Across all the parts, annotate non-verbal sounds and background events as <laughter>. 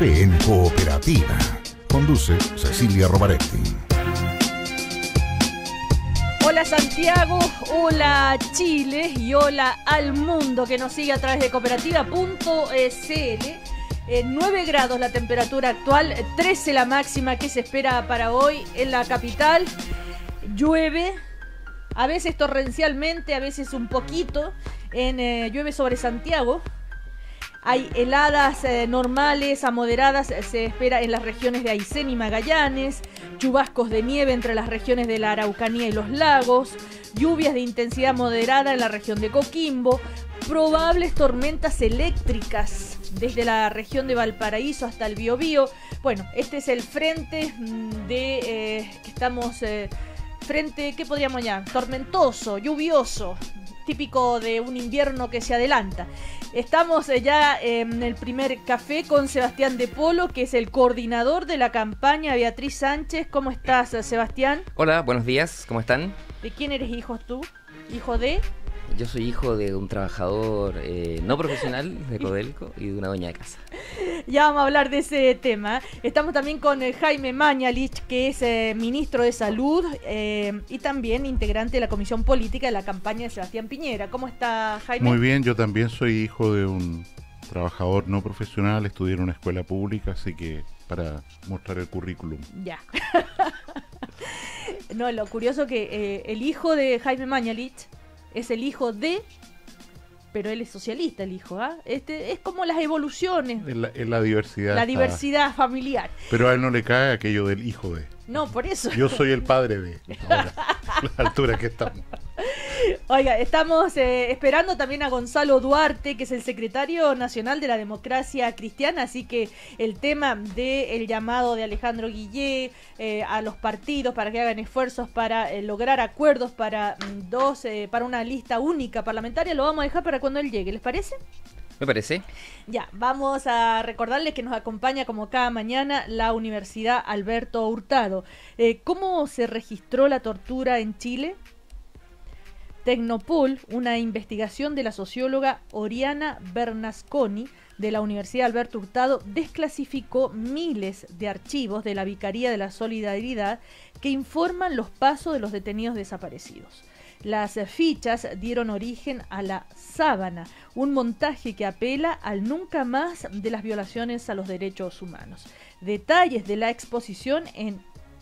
en Cooperativa. Conduce Cecilia Robaretti. Hola Santiago, hola Chile y hola al mundo que nos sigue a través de cooperativa.cl. Eh, 9 grados la temperatura actual, 13 la máxima que se espera para hoy en la capital. Llueve, a veces torrencialmente, a veces un poquito. En, eh, llueve sobre Santiago, hay heladas eh, normales a moderadas, eh, se espera en las regiones de Aysén y Magallanes, chubascos de nieve entre las regiones de la Araucanía y los lagos, lluvias de intensidad moderada en la región de Coquimbo, probables tormentas eléctricas desde la región de Valparaíso hasta el Biobío. Bueno, este es el frente mm, de eh, que estamos... frente, ¿qué podríamos llamar? Tormentoso, lluvioso, típico de un invierno que se adelanta. Estamos eh, ya en el primer café con Sebastián de Polo, que es el coordinador de la campaña Beatriz Sánchez. ¿Cómo estás, Sebastián? Hola, buenos días, ¿cómo están? ¿De quién eres hijo tú? ¿Hijo de? Yo soy hijo de un trabajador eh, no profesional de Codelco y de una doña de casa. Ya vamos a hablar de ese tema. Estamos también con eh, Jaime Mañalich, que es eh, ministro de Salud y también integrante de la Comisión Política de la campaña de Sebastián Piñera. ¿Cómo está Jaime? Muy bien, yo también soy hijo de un trabajador no profesional, estudié en una escuela pública, así que para mostrar el currículum. Ya. <laughs> no, lo curioso que el hijo de Jaime Mañalich es el hijo de, pero él es socialista, el hijo. ¿ah? Este, es como las evoluciones. En la, diversidad. La diversidad familiar. Pero a él no le cae aquello del hijo de. No, por eso. Yo soy el padre de <laughs> la altura que estamos. Oiga, estamos eh, esperando también a Gonzalo Duarte, que es el secretario nacional de la democracia cristiana, así que el tema del llamado de Alejandro Guillé eh, a los partidos para que hagan esfuerzos para eh, lograr acuerdos para mm, dos, para una lista única parlamentaria, lo vamos a dejar para cuando él llegue, ¿les parece? Me parece. Ya, vamos a recordarles que nos acompaña como cada mañana la Universidad Alberto Hurtado. Eh, ¿Cómo se registró la tortura en Chile? Tecnopol, una investigación de la socióloga Oriana Bernasconi de la Universidad Alberto Hurtado, desclasificó miles de archivos de la Vicaría de la Solidaridad que informan los pasos de los detenidos desaparecidos. Las fichas dieron origen a la sábana, un montaje que apela al nunca más de las violaciones a los derechos humanos. Detalles de la exposición en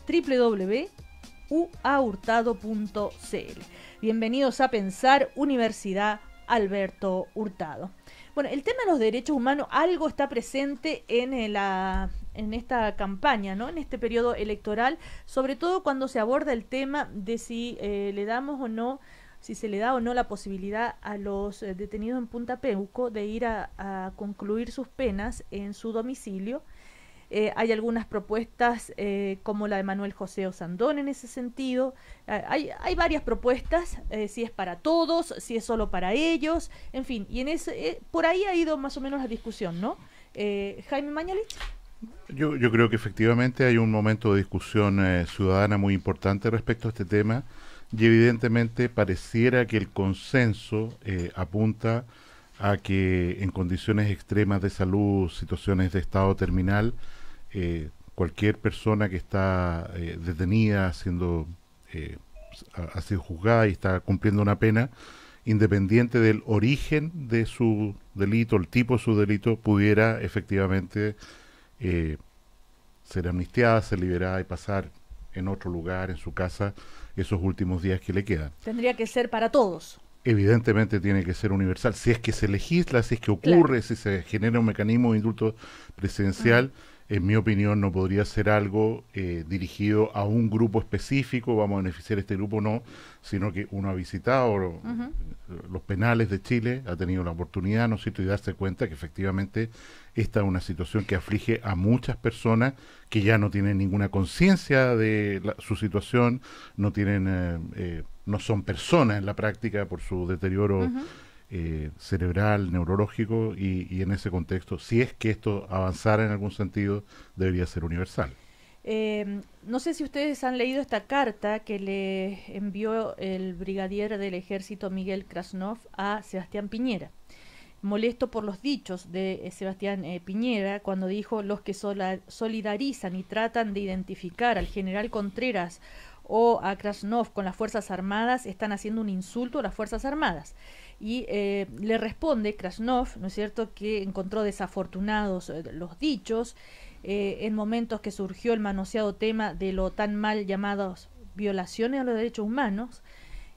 www.uahurtado.cl. Bienvenidos a Pensar Universidad Alberto Hurtado. Bueno, el tema de los derechos humanos, algo está presente en eh, la en esta campaña, ¿no? En este periodo electoral, sobre todo cuando se aborda el tema de si eh, le damos o no si se le da o no la posibilidad a los eh, detenidos en Punta Peuco de ir a, concluir sus penas en su domicilio. Eh, hay algunas propuestas como la de Manuel José Osandón en ese sentido. hay, hay, varias propuestas, si es para todos, si es solo para ellos, en fin. Y en ese, por ahí ha ido más o menos la discusión, ¿no? Jaime Mañalich. Yo, yo creo que efectivamente hay un momento de discusión eh, ciudadana muy importante respecto a este tema y evidentemente pareciera que el consenso eh, apunta a que en condiciones extremas de salud, situaciones de estado terminal, eh, cualquier persona que está detenida, siendo, eh, ha, sido juzgada y está cumpliendo una pena, independiente del origen de su delito, el tipo de su delito, pudiera efectivamente eh, ser amnistiada, ser liberada y pasar en otro lugar, en su casa, esos últimos días que le quedan. Tendría que ser para todos. Evidentemente tiene que ser universal. Si es que se legisla, si es que ocurre, si se genera un mecanismo de indulto presidencial, en mi opinión no podría ser algo eh, dirigido a un grupo específico, vamos a beneficiar a este grupo no, sino que uno ha visitado los penales de Chile, ha tenido la oportunidad, ¿no es cierto?, y darse cuenta que efectivamente esta es una situación que aflige a muchas personas que ya no tienen ninguna conciencia de su situación, no tienen, eh, eh, no son personas en la práctica por su deterioro. Eh, cerebral, neurológico, y, en ese contexto, si es que esto avanzara en algún sentido, debería ser universal. Em, no sé si ustedes han leído esta carta que le envió el brigadier del ejército Miguel Krasnov a Sebastián Piñera molesto por los dichos de eh, Sebastián eh, Piñera cuando dijo los que solidarizan y tratan de identificar al general Contreras o a Krasnov con las Fuerzas Armadas están haciendo un insulto a las Fuerzas Armadas. Y eh, le responde Krasnov, ¿no es cierto?, que encontró desafortunados los dichos en momentos que surgió el manoseado tema de lo tan mal llamados violaciones a los derechos humanos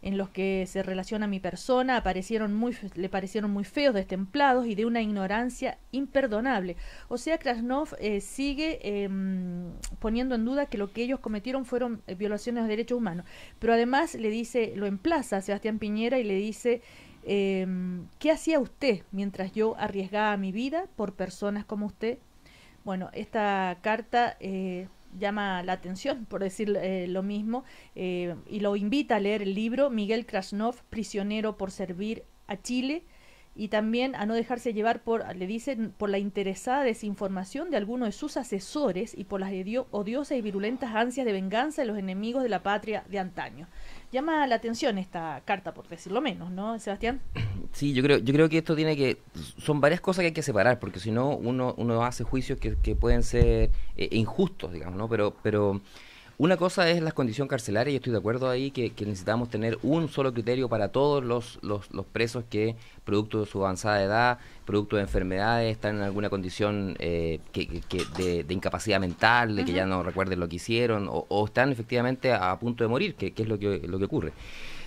en los que se relaciona mi persona aparecieron muy, le parecieron muy feos, destemplados y de una ignorancia imperdonable. O sea, Krasnov eh, sigue em, poniendo en duda que lo que ellos cometieron fueron eh, violaciones de derechos humanos. Pero además le dice, lo emplaza a Sebastián Piñera y le dice, em, ¿qué hacía usted mientras yo arriesgaba mi vida por personas como usted? Bueno, esta carta eh, llama la atención, por decir eh, lo mismo, eh, y lo invita a leer el libro Miguel Krasnov, Prisionero por Servir a Chile, y también a no dejarse llevar por, le dicen, por la interesada desinformación de alguno de sus asesores y por las odiosas y virulentas ansias de venganza de los enemigos de la patria de antaño. Llama la atención esta carta, por decirlo menos, ¿no, Sebastián? <coughs> Sí, yo creo, yo creo que esto tiene que, son varias cosas que hay que separar, porque si no uno, uno hace juicios que, pueden ser eh, injustos, digamos, ¿no? Pero, pero una cosa es las condiciones carcelarias, y estoy de acuerdo ahí que, necesitamos tener un solo criterio para todos los, presos que, producto de su avanzada edad, producto de enfermedades, están en alguna condición eh, que, de, incapacidad mental, de que ya no recuerden lo que hicieron, o, están efectivamente a, punto de morir, que, es lo que, lo que ocurre.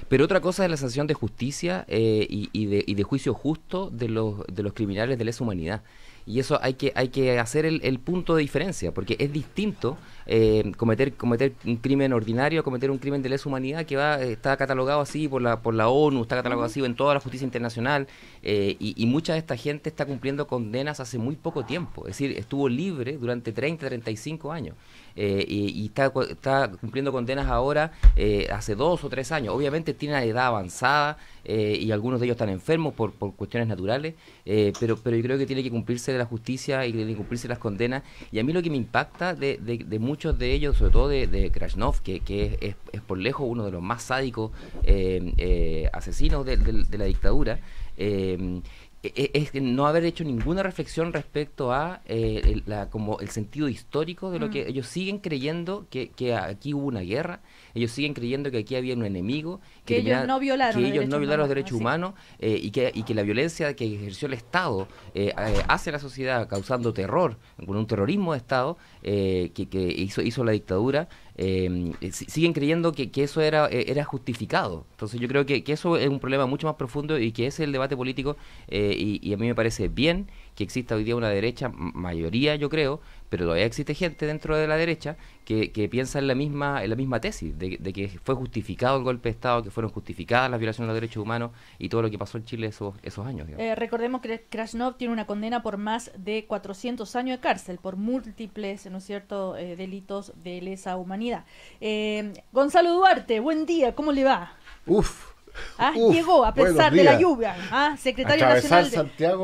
Pero otra cosa es la sanción de justicia eh, y, de, juicio justo de los, criminales de lesa humanidad. Y eso hay que, hacer el punto de diferencia, porque es distinto eh, cometer, cometer un crimen ordinario, cometer un crimen de lesa humanidad que va, eh, está catalogado así por la, por la ONU, está catalogado así en toda la justicia internacional eh, y, y, mucha de esta gente está cumpliendo condenas hace muy poco tiempo, es decir, estuvo libre durante 30, 35 años. Eh, y, está, cumpliendo condenas ahora eh, hace dos o tres años. Obviamente tiene una edad avanzada eh, y algunos de ellos están enfermos por, por cuestiones naturales, pero, pero yo creo que tiene que cumplirse la justicia y cumplirse las condenas. Y a mí lo que me impacta de, muchos de ellos, sobre todo de, Krasnov, que, es, por lejos uno de los más sádicos asesinos de, la dictadura, e, e, es no haber hecho ninguna reflexión respecto a eh, como el sentido histórico de lo que mm. ellos siguen creyendo que, que, aquí hubo una guerra, ellos siguen creyendo que aquí había un enemigo que, ellos no violaron los derechos humanos eh, y que y que la violencia que ejerció el Estado eh, eh hacia la sociedad causando terror con un terrorismo de Estado eh, que, que, hizo hizo la dictadura siguen creyendo que, que eso era era justificado entonces yo creo que, que eso es un problema mucho más profundo y que ese es el debate político y, a mí me parece bien que exista hoy día una derecha mayoría yo creo pero todavía existe gente dentro de la derecha que, que piensa en la misma en la misma tesis de, de que fue justificado el golpe de estado que fueron justificadas las violaciones de los derechos humanos y todo lo que pasó en Chile esos, esos años. Eh, recordemos que Krasnov tiene una condena por más de 400 años de cárcel por múltiples, ¿no es cierto?, eh, delitos de lesa humanidad. Eh, Gonzalo Duarte, buen día, ¿cómo le va? Uf, llegó ah, a pesar de la lluvia. Ah, secretario nacional de,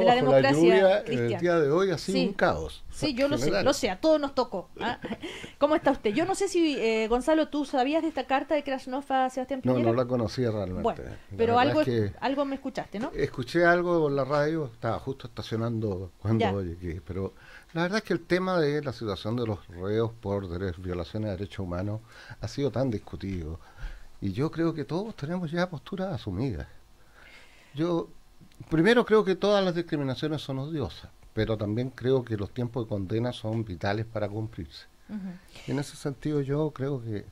la democracia. La lluvia, eh, el día de hoy ha sido un caos. Sí, yo no lo sé, sé, a todos nos tocó. Ah. <laughs> ¿Cómo está usted? Yo no sé si, eh, Gonzalo, tú sabías de esta carta de Krasnov a Sebastián Piñera. No, no la conocía realmente. pero algo, algo me escuchaste, ¿no? Escuché algo en la radio, estaba justo estacionando cuando llegué, pero la verdad es que el tema de la situación de los reos por violaciones de derechos humanos ha sido tan discutido y yo creo que todos tenemos ya posturas asumidas. Yo, primero, creo que todas las discriminaciones son odiosas, pero también creo que los tiempos de condena son vitales para cumplirse. En ese sentido, yo creo que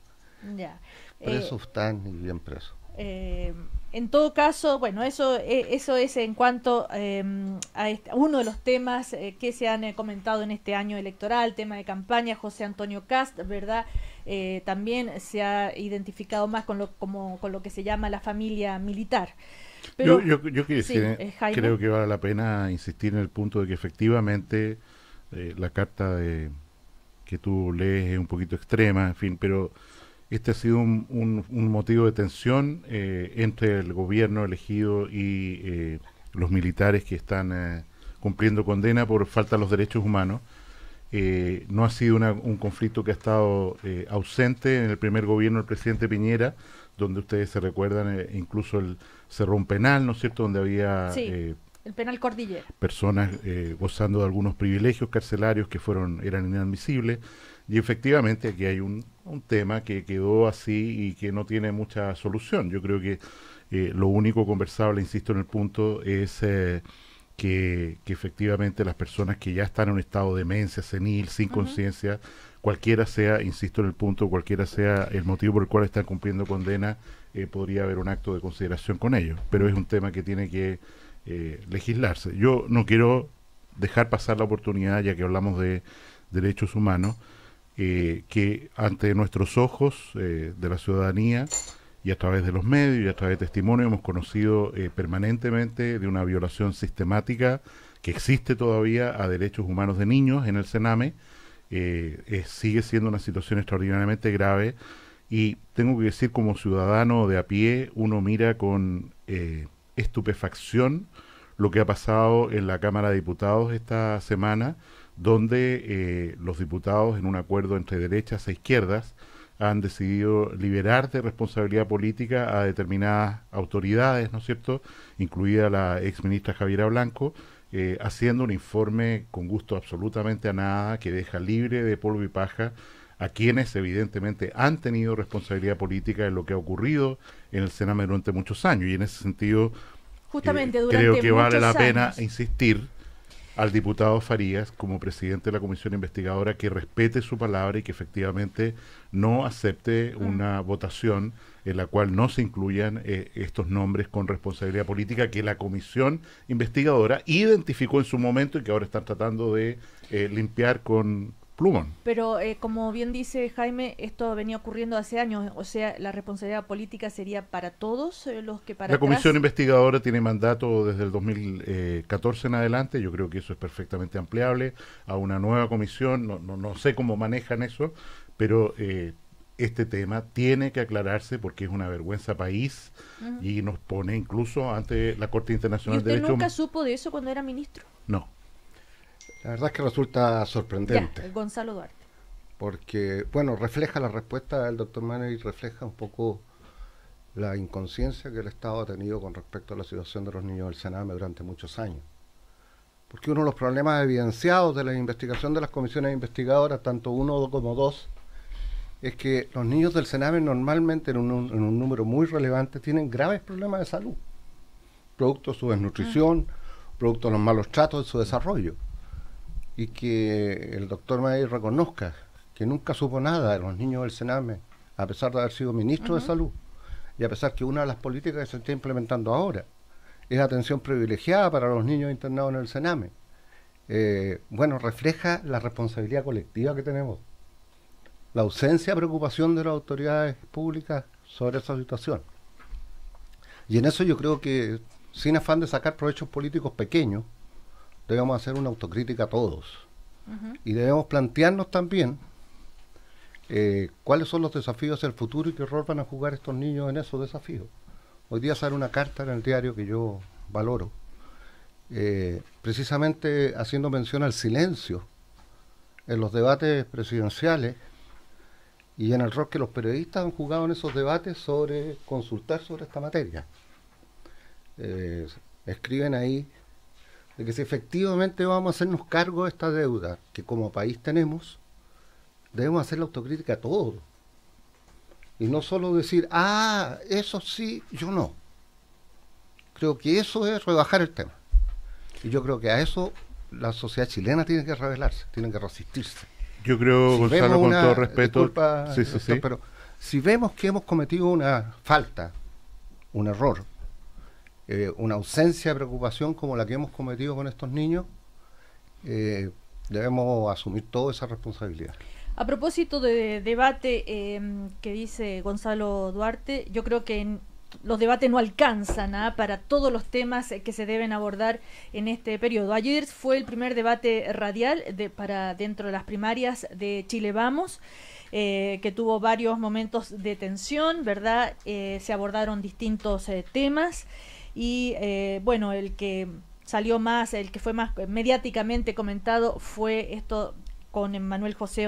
presos eh, están y bien presos. Eh, en todo caso, bueno, eso, eh, eso es en cuanto em, a, uno de los temas eh, que se han eh, comentado en este año electoral, tema de campaña, José Antonio Cast, ¿verdad? también se ha identificado más con lo, como, con lo que se llama la familia militar. yo, creo que vale la pena insistir en el punto de que efectivamente la carta de, que tú lees es un poquito extrema, en fin, pero este ha sido un, motivo de tensión eh, entre el gobierno elegido y eh, los militares que están eh, cumpliendo condena por falta de los derechos humanos. no ha sido un conflicto que ha estado ausente en el primer gobierno del presidente Piñera, donde ustedes se recuerdan, incluso el, cerró penal, ¿no es cierto?, donde había... Sí, el penal Cordillera. Personas gozando de algunos privilegios carcelarios que fueron eran inadmisibles. Y efectivamente aquí hay un un tema que quedó así y que no tiene mucha solución. Yo creo que eh, lo único conversable, insisto en el punto, es eh, que, efectivamente las personas que ya están en un estado de demencia, senil, sin conciencia, cualquiera sea, insisto en el punto, cualquiera sea el motivo por el cual están cumpliendo condena, eh, podría haber un acto de consideración con ellos. Pero es un tema que tiene que legislarse. Yo no quiero dejar pasar la oportunidad, ya que hablamos de derechos humanos, eh, que ante nuestros ojos eh, de la ciudadanía y a través de los medios y a través de testimonio hemos conocido eh, permanentemente de una violación sistemática que existe todavía a derechos humanos de niños en el Sename. sigue siendo una situación extraordinariamente grave y tengo que decir como ciudadano de a pie, uno mira con estupefacción lo que ha pasado en la Cámara de Diputados esta semana donde eh, los diputados, en un acuerdo entre derechas e izquierdas, han decidido liberar de responsabilidad política a determinadas autoridades, ¿no es cierto?, incluida la ex ministra Javiera Blanco, eh, haciendo un informe con gusto absolutamente a nada, que deja libre de polvo y paja a quienes evidentemente han tenido responsabilidad política en lo que ha ocurrido en el Sename durante muchos años. Y en ese sentido, eh, creo que vale la pena insistir al diputado Farías como presidente de la comisión investigadora que respete su palabra y que efectivamente no acepte mm. una votación en la cual no se incluyan eh, estos nombres con responsabilidad política que la comisión investigadora identificó en su momento y que ahora están tratando de eh, limpiar con, plumón. Pero eh, como bien dice Jaime, esto venía ocurriendo hace años, o sea, la responsabilidad política sería para todos eh, los que para... La comisión investigadora tiene mandato desde el 2014 en adelante, yo creo que eso es perfectamente ampliable a una nueva comisión, no, no, sé cómo manejan eso, pero... Eh, este tema tiene que aclararse porque es una vergüenza país y nos pone incluso ante la Corte Internacional de Derechos Humanos. nunca supo de eso cuando era ministro? No. La verdad es que resulta sorprendente. Gonzalo Duarte. Porque, bueno, refleja la respuesta del doctor Manner y refleja un poco la inconsciencia que el Estado ha tenido con respecto a la situación de los niños del Sename durante muchos años. Porque uno de los problemas evidenciados de la investigación de las comisiones investigadoras, tanto uno como dos, es que los niños del Sename normalmente, en un número muy relevante, tienen graves problemas de salud, producto de su desnutrición, producto de los malos tratos de su desarrollo y que el doctor May reconozca que nunca supo nada de los niños del Sename, a pesar de haber sido ministro de Salud, y a pesar que una de las políticas que se está implementando ahora es atención privilegiada para los niños internados en el Sename. Eh, bueno, refleja la responsabilidad colectiva que tenemos, la ausencia de preocupación de las autoridades públicas sobre esa situación. Y en eso yo creo que, sin afán de sacar provechos políticos pequeños, debemos hacer una autocrítica todos. Y debemos plantearnos también eh, cuáles son los desafíos del futuro y qué rol van a jugar estos niños en esos desafíos. Hoy día sale una carta en el diario que yo valoro, eh, precisamente haciendo mención al silencio en los debates presidenciales y en el rol que los periodistas han jugado en esos debates sobre consultar sobre esta materia. Eh, escriben ahí de que si efectivamente vamos a hacernos cargo de esta deuda que como país tenemos, debemos hacer la autocrítica a todo. Y no solo decir, ah, eso sí, yo no. Creo que eso es rebajar el tema. Y yo creo que a eso la sociedad chilena tiene que rebelarse, tiene que resistirse. Yo creo, Gonzalo, con todo respeto, sí, pero si vemos que hemos cometido una falta, un error, eh, una ausencia de preocupación como la que hemos cometido con estos niños, eh, debemos asumir toda esa responsabilidad. A propósito de debate em, que dice Gonzalo Duarte, yo creo que los debates no alcanzan ¿ah? para todos los temas eh, que se deben abordar en este periodo. Ayer fue el primer debate radial para dentro de las primarias de Chile Vamos. que tuvo varios momentos de tensión, ¿verdad? se abordaron distintos temas y eh, bueno, el que salió más, el que fue más mediáticamente comentado fue esto con Manuel José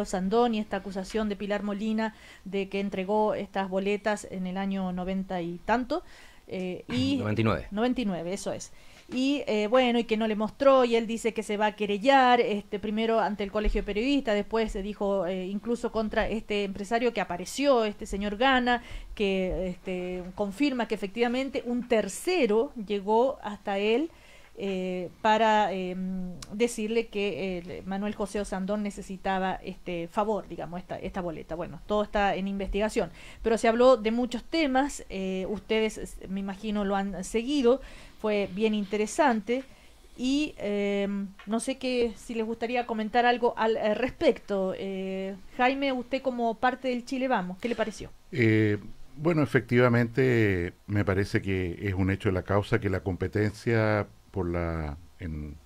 y esta acusación de Pilar Molina de que entregó estas boletas en el año noventa y tanto. Eh, y 99. 99, eso es y eh, bueno, y que no le mostró y él dice que se va a querellar, este, primero ante el colegio de periodistas, después se dijo eh, incluso contra este empresario que apareció, este señor Gana, que este, confirma que efectivamente un tercero llegó hasta él. Eh, para em, decirle que Manuel José Osandón necesitaba este favor, digamos, esta, esta boleta. Bueno, todo está en investigación, pero se habló de muchos temas, ustedes me imagino lo han seguido, fue bien interesante. Y em, no sé qué si les gustaría comentar algo al, eh, respecto. Eh, Jaime, usted como parte del Chile Vamos, ¿qué le pareció? Eh, bueno, efectivamente me parece que es un hecho de la causa que la competencia por la,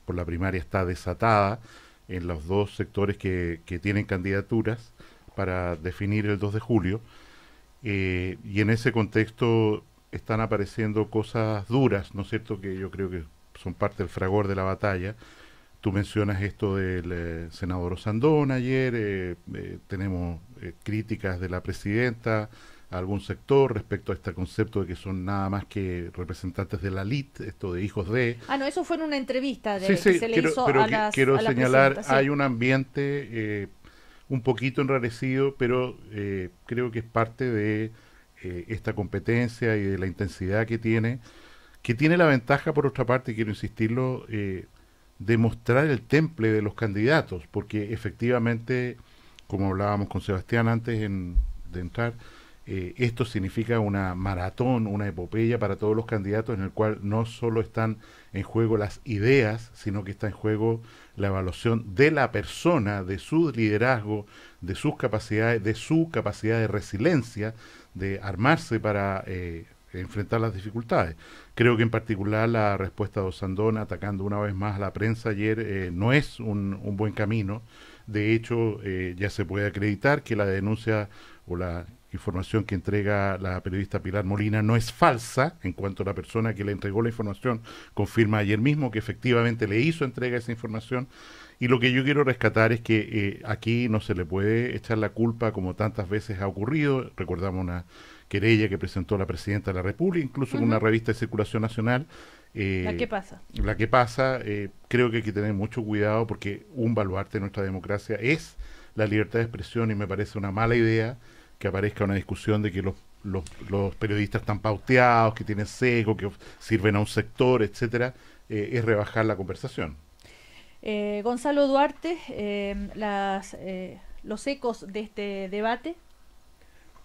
por la primaria está desatada en los dos sectores que, que tienen candidaturas para definir el 2 de julio. y en ese contexto están apareciendo cosas duras, ¿no es cierto?, que yo creo que son parte del fragor de la batalla. Tú mencionas esto del eh, senador Osandón ayer, eh, eh, tenemos críticas de la presidenta a algún sector respecto a este concepto de que son nada más que representantes de la elite, esto de hijos de... Ah, no, eso fue en una entrevista de, sí, sí, que pero quiero señalar, hay un ambiente un poquito enrarecido, pero creo que es parte de eh, esta competencia y de la intensidad que tiene, que tiene la ventaja, por otra parte, quiero insistirlo, eh, de mostrar el temple de los candidatos, porque efectivamente, como hablábamos con Sebastián antes de entrar, eh, esto significa una maratón, una epopeya para todos los candidatos en el cual no solo están en juego las ideas, sino que está en juego la evaluación de la persona, de su liderazgo, de sus capacidades, de su capacidad de resiliencia, de armarse para eh, enfrentar las dificultades. Creo que en particular la respuesta de Osandón atacando una vez más a la prensa ayer eh, no es un, buen camino. De hecho, eh, ya se puede acreditar que la denuncia o la información que entrega la periodista Pilar Molina no es falsa en cuanto a la persona que le entregó la información confirma ayer mismo que efectivamente le hizo entrega esa información y lo que yo quiero rescatar es que eh, aquí no se le puede echar la culpa como tantas veces ha ocurrido. Recordamos una querella que presentó la presidenta de la República, incluso en una revista de circulación nacional. Eh, la que pasa. La que pasa, eh, creo que hay que tener mucho cuidado porque un baluarte de nuestra democracia es la libertad de expresión y me parece una mala idea que aparezca una discusión de que los, periodistas están pauteados, que tienen sesgo, que sirven a un sector, etcétera, es rebajar la conversación. Eh, Gonzalo Duarte, em, eh, los ecos de este debate.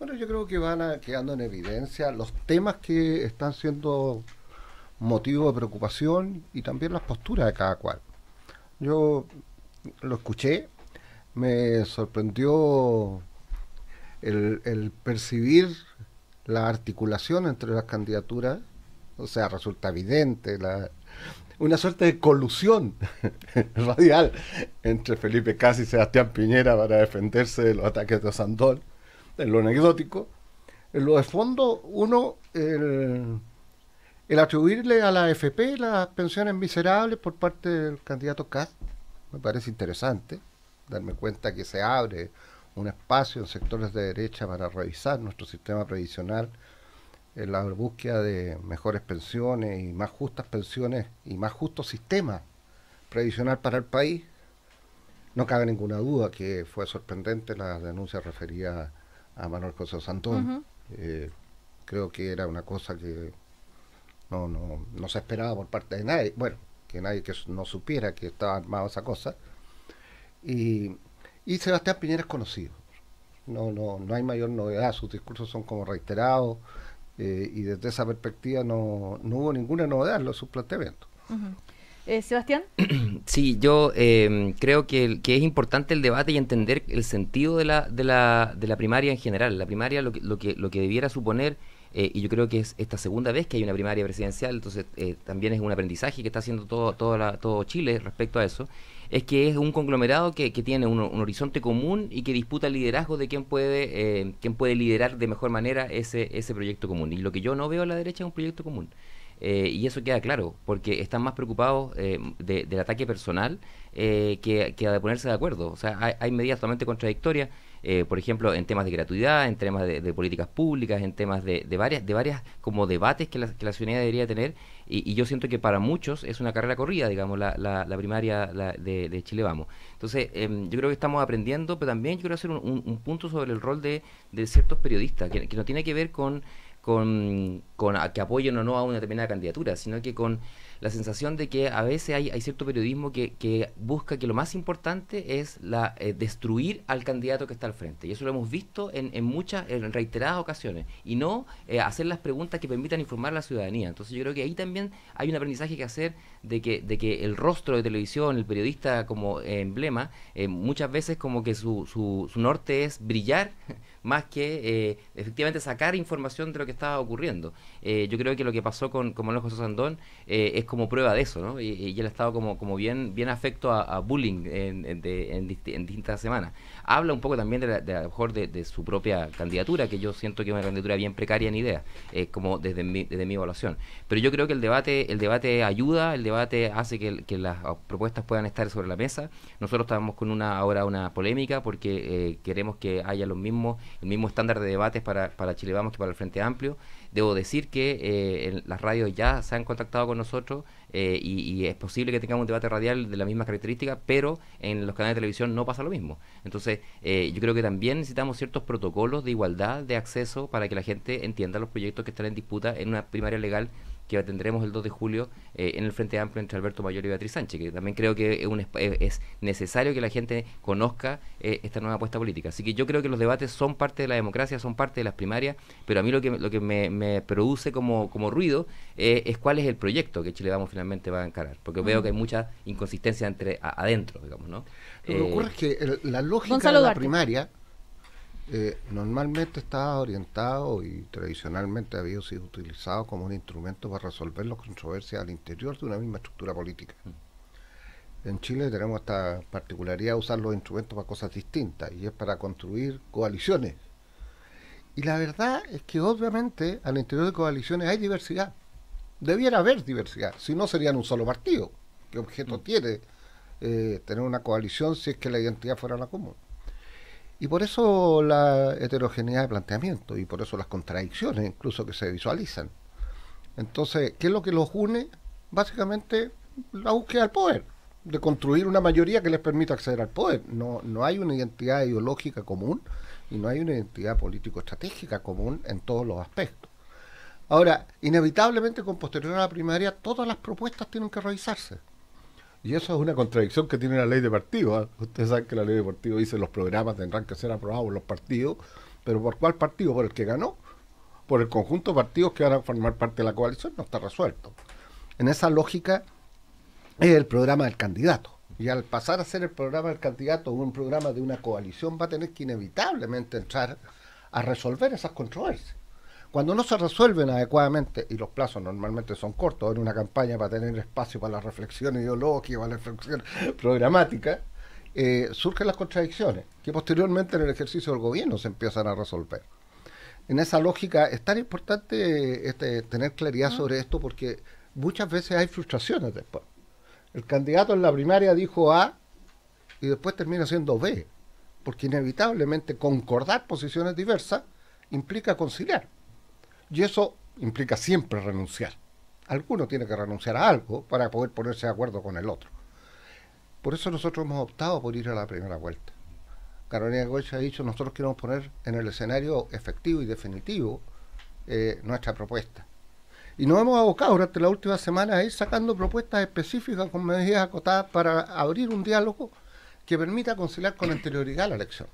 Bueno, yo creo que van a, quedando en evidencia los temas que están siendo motivo de preocupación y también las posturas de cada cual. Yo lo escuché, me sorprendió el percibir la articulación entre las candidaturas, o sea, resulta evidente la, una suerte de colusión <laughs> radial entre Felipe Casi y Sebastián Piñera para defenderse de los ataques de Sandón, en lo anecdótico. En lo de fondo, uno, el, atribuirle a la FP las pensiones miserables por parte del candidato Cast, me parece interesante, darme cuenta que se abre un espacio en sectores de derecha para revisar nuestro sistema previsional en la búsqueda de mejores pensiones y más justas pensiones y más justo sistema previsional para el país, no cabe ninguna duda que fue sorprendente la denuncia referida a Manuel José Santón. Eh, creo que era una cosa que no, no, se esperaba por parte de nadie. Bueno, que nadie que no supiera que estaba armado esa cosa. Y, y Sebastián Piñera es conocido. No, no, no hay mayor novedad, sus discursos son como reiterados. Eh, y desde esa perspectiva no, no, hubo ninguna novedad en los sus eh, Sebastián. <clears throat> Sí, yo em, creo que, que, es importante el debate y entender el sentido de la, de la, de la primaria en general. La primaria lo que, lo que, lo que debiera suponer, eh, y yo creo que es esta segunda vez que hay una primaria presidencial, entonces también es un aprendizaje que está haciendo todo, todo, todo Chile respecto a eso es que es un conglomerado que, tiene un, horizonte común y que disputa el liderazgo de quién puede, eh, quién puede liderar de mejor manera ese, ese proyecto común. Y lo que yo no veo a la derecha es un proyecto común. Eh, y eso queda claro, porque están más preocupados eh, del ataque personal que, que, de ponerse de acuerdo. O sea, hay, hay medidas totalmente contradictorias. Eh, por ejemplo, en temas de gratuidad, en temas de, políticas públicas, en temas de, de, varias, de varias como debates que la, ciudadanía debería tener. Y, yo siento que para muchos es una carrera corrida, digamos, la, primaria de, Chile Vamos. Entonces, em, yo creo que estamos aprendiendo, pero también yo quiero hacer un, punto sobre el rol de, ciertos periodistas, que no tiene que ver con con, que apoyen o no a una determinada candidatura, sino que con la sensación de que a veces hay, cierto periodismo que, busca que lo más importante es la, eh, destruir al candidato que está al frente. Y eso lo hemos visto en, muchas, en reiteradas ocasiones. Y no eh, hacer las preguntas que permitan informar a la ciudadanía. Entonces yo creo que ahí también hay un aprendizaje que hacer de que, de que el rostro de televisión, el periodista como eh, emblema, muchas veces como que su, su norte es brillar más que eh, efectivamente sacar información de lo que estaba ocurriendo. Eh, yo creo que lo que pasó con, con Manuel José Sandón eh, es como prueba de eso, ¿no? Y, él ha estado como, como bien, bien afecto a, bullying en distintas semanas habla un poco también de, de a lo mejor de, su propia candidatura, que yo siento que es una candidatura bien precaria en idea eh, como desde mi, desde mi evaluación. Pero yo creo que el debate, el debate ayuda, el debate hace que, las propuestas puedan estar sobre la mesa. Nosotros estamos con una ahora una polémica porque eh, queremos que haya los mismos, el mismo estándar de debates para, para Chile Vamos que para el Frente Amplio. Debo decir que eh, las radios ya se han contactado con nosotros eh, y, es posible que tengamos un debate radial de la misma característica pero en los canales de televisión no pasa lo mismo. Entonces, eh, yo creo que también necesitamos ciertos protocolos de igualdad de acceso para que la gente entienda los proyectos que están en disputa en una primaria legal que tendremos el 2 de julio eh, en el Frente Amplio entre Alberto Mayor y Beatriz Sánchez, que también creo que es, eh, necesario que la gente conozca eh, esta nueva apuesta política. Así que yo creo que los debates son parte de la democracia, son parte de las primarias, pero a mí lo que, lo que me, produce como, como ruido es cuál es el proyecto que Chile Vamos finalmente va a encarar, porque veo mm. que hay mucha inconsistencia entre adentro, digamos, ¿no? Lo que ocurre es que la lógica de la primaria eh, normalmente estaba orientado y tradicionalmente había sido utilizado como un instrumento para resolver las controversias al interior de una misma estructura política. Mm. En Chile tenemos esta particularidad de usar los instrumentos para cosas distintas y es para construir coaliciones. Y la verdad es que obviamente al interior de coaliciones hay diversidad. Debiera haber diversidad, si no serían un solo partido. ¿Qué objeto mm. tiene eh, tener una coalición si es que la identidad fuera la común? Y por eso la heterogeneidad de planteamiento y por eso las contradicciones incluso que se visualizan. Entonces, ¿qué es lo que los une? Básicamente la búsqueda del poder, de construir una mayoría que les permita acceder al poder. No, no hay una identidad ideológica común y no hay una identidad político-estratégica común en todos los aspectos. Ahora, inevitablemente con posterior a la primaria, todas las propuestas tienen que revisarse. Y eso es una contradicción que tiene la ley de partidos. ¿eh? Ustedes saben que la ley de partido dice los programas tendrán que ser aprobados por los partidos, pero ¿por cuál partido? ¿Por el que ganó? ¿Por el conjunto de partidos que van a formar parte de la coalición? No está resuelto. En esa lógica es el programa del candidato. Y al pasar a ser el programa del candidato un programa de una coalición, va a tener que inevitablemente entrar a resolver esas controversias. Cuando no se resuelven adecuadamente, y los plazos normalmente son cortos, en una campaña para tener espacio para la reflexión ideológica, para la reflexión <laughs> programática, eh, surgen las contradicciones, que posteriormente en el ejercicio del gobierno se empiezan a resolver. En esa lógica es tan importante este, tener claridad sobre ah. esto porque muchas veces hay frustraciones después. El candidato en la primaria dijo A y después termina siendo B, porque inevitablemente concordar posiciones diversas implica conciliar. Y eso implica siempre renunciar. Alguno tiene que renunciar a algo para poder ponerse de acuerdo con el otro. Por eso nosotros hemos optado por ir a la primera vuelta. Carolina Gómez ha dicho, nosotros queremos poner en el escenario efectivo y definitivo eh, nuestra propuesta. Y nos hemos abocado durante la última semana a ir sacando propuestas específicas con medidas acotadas para abrir un diálogo que permita conciliar con anterioridad la elección.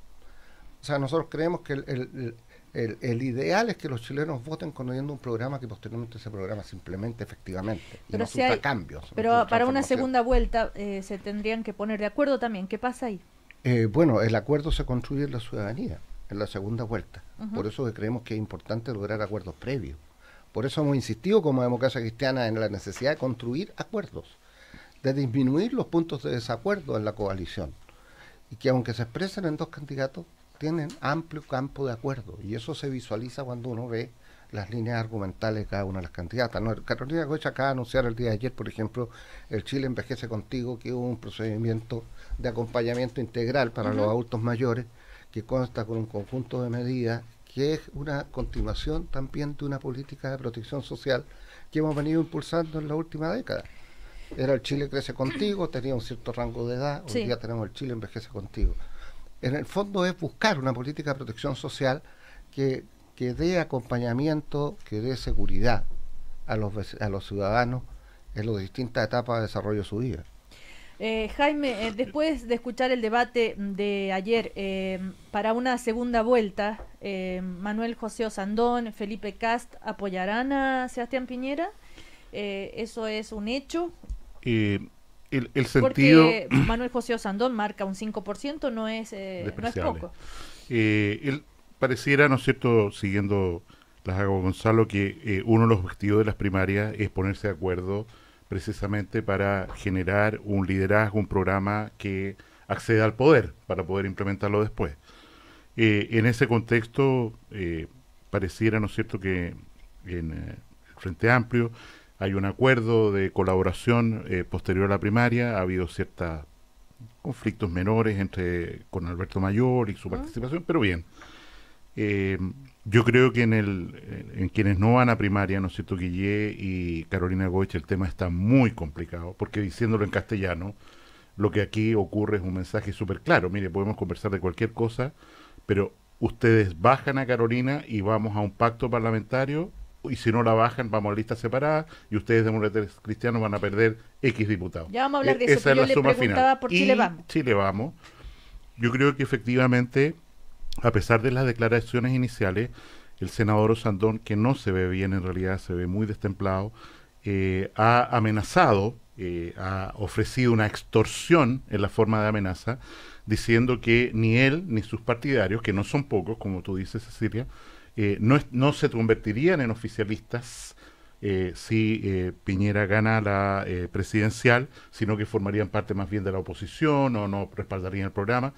O sea, nosotros creemos que el, el, ideal es que los chilenos voten conociendo un programa que posteriormente ese programa se implemente efectivamente y no cambios. Pero para una segunda vuelta eh, se tendrían que poner de acuerdo también. ¿Qué pasa ahí? Eh, bueno, el acuerdo se construye en la ciudadanía, en la segunda vuelta. Por eso creemos que es importante lograr acuerdos previos. Por eso hemos insistido como democracia cristiana en la necesidad de construir acuerdos, de disminuir los puntos de desacuerdo en la coalición y que aunque se expresen en dos candidatos, tienen amplio campo de acuerdo y eso se visualiza cuando uno ve las líneas argumentales de cada una de las candidatas. Carolina Gocha acaba de anunciar el día de ayer, por ejemplo, el Chile envejece contigo, que hubo un procedimiento de acompañamiento integral para los adultos mayores, que consta con un conjunto de medidas, que es una continuación también de una política de protección social que hemos venido impulsando en la última década. Era el Chile crece contigo, tenía un cierto rango de edad, hoy día tenemos el Chile envejece contigo en el fondo es buscar una política de protección social que, que dé acompañamiento, que dé seguridad a los, a los ciudadanos en las distintas etapas de desarrollo de su vida. Eh, Jaime, eh, después de escuchar el debate de ayer, eh, para una segunda vuelta, Manuel José Osandón, Felipe Cast, ¿apoyarán a Sebastián Piñera? ¿Eso es un hecho? el, el sentido... Porque <clears throat> Manuel <clears throat> José Osandón marca un 5%, no es, eh, no es poco. Eh, pareciera, ¿no es cierto?, siguiendo las hago Gonzalo, que eh, uno de los objetivos de las primarias es ponerse de acuerdo precisamente para generar un liderazgo, un programa que acceda al poder para poder implementarlo después. en ese contexto, pareciera, ¿no es cierto?, que en el Frente Amplio hay un acuerdo de colaboración eh, posterior a la primaria, ha habido ciertos conflictos menores entre con Alberto Mayor y su ah. participación, pero bien. Eh, yo creo que en, el, en quienes no van a primaria, ¿no es cierto? Guillé y Carolina Goich, el tema está muy complicado, porque diciéndolo en castellano, lo que aquí ocurre es un mensaje súper claro. Mire, podemos conversar de cualquier cosa, pero ustedes bajan a Carolina y vamos a un pacto parlamentario y si no la bajan, vamos a lista separada, y ustedes demócratas cristianos van a perder X diputados. Ya vamos a hablar de e-, eso, esa es yo la Por Chile Vamos. Chile Vamos, yo creo que efectivamente, a pesar de las declaraciones iniciales, el senador Osandón, que no se ve bien en realidad, se ve muy destemplado, eh, ha amenazado, eh, ha ofrecido una extorsión en la forma de amenaza, diciendo que ni él ni sus partidarios, que no son pocos, como tú dices, Cecilia, eh, no, se convertirían en oficialistas eh, si eh, Piñera gana la presidencial, sino que formarían parte más bien de la oposición o no respaldarían el programa.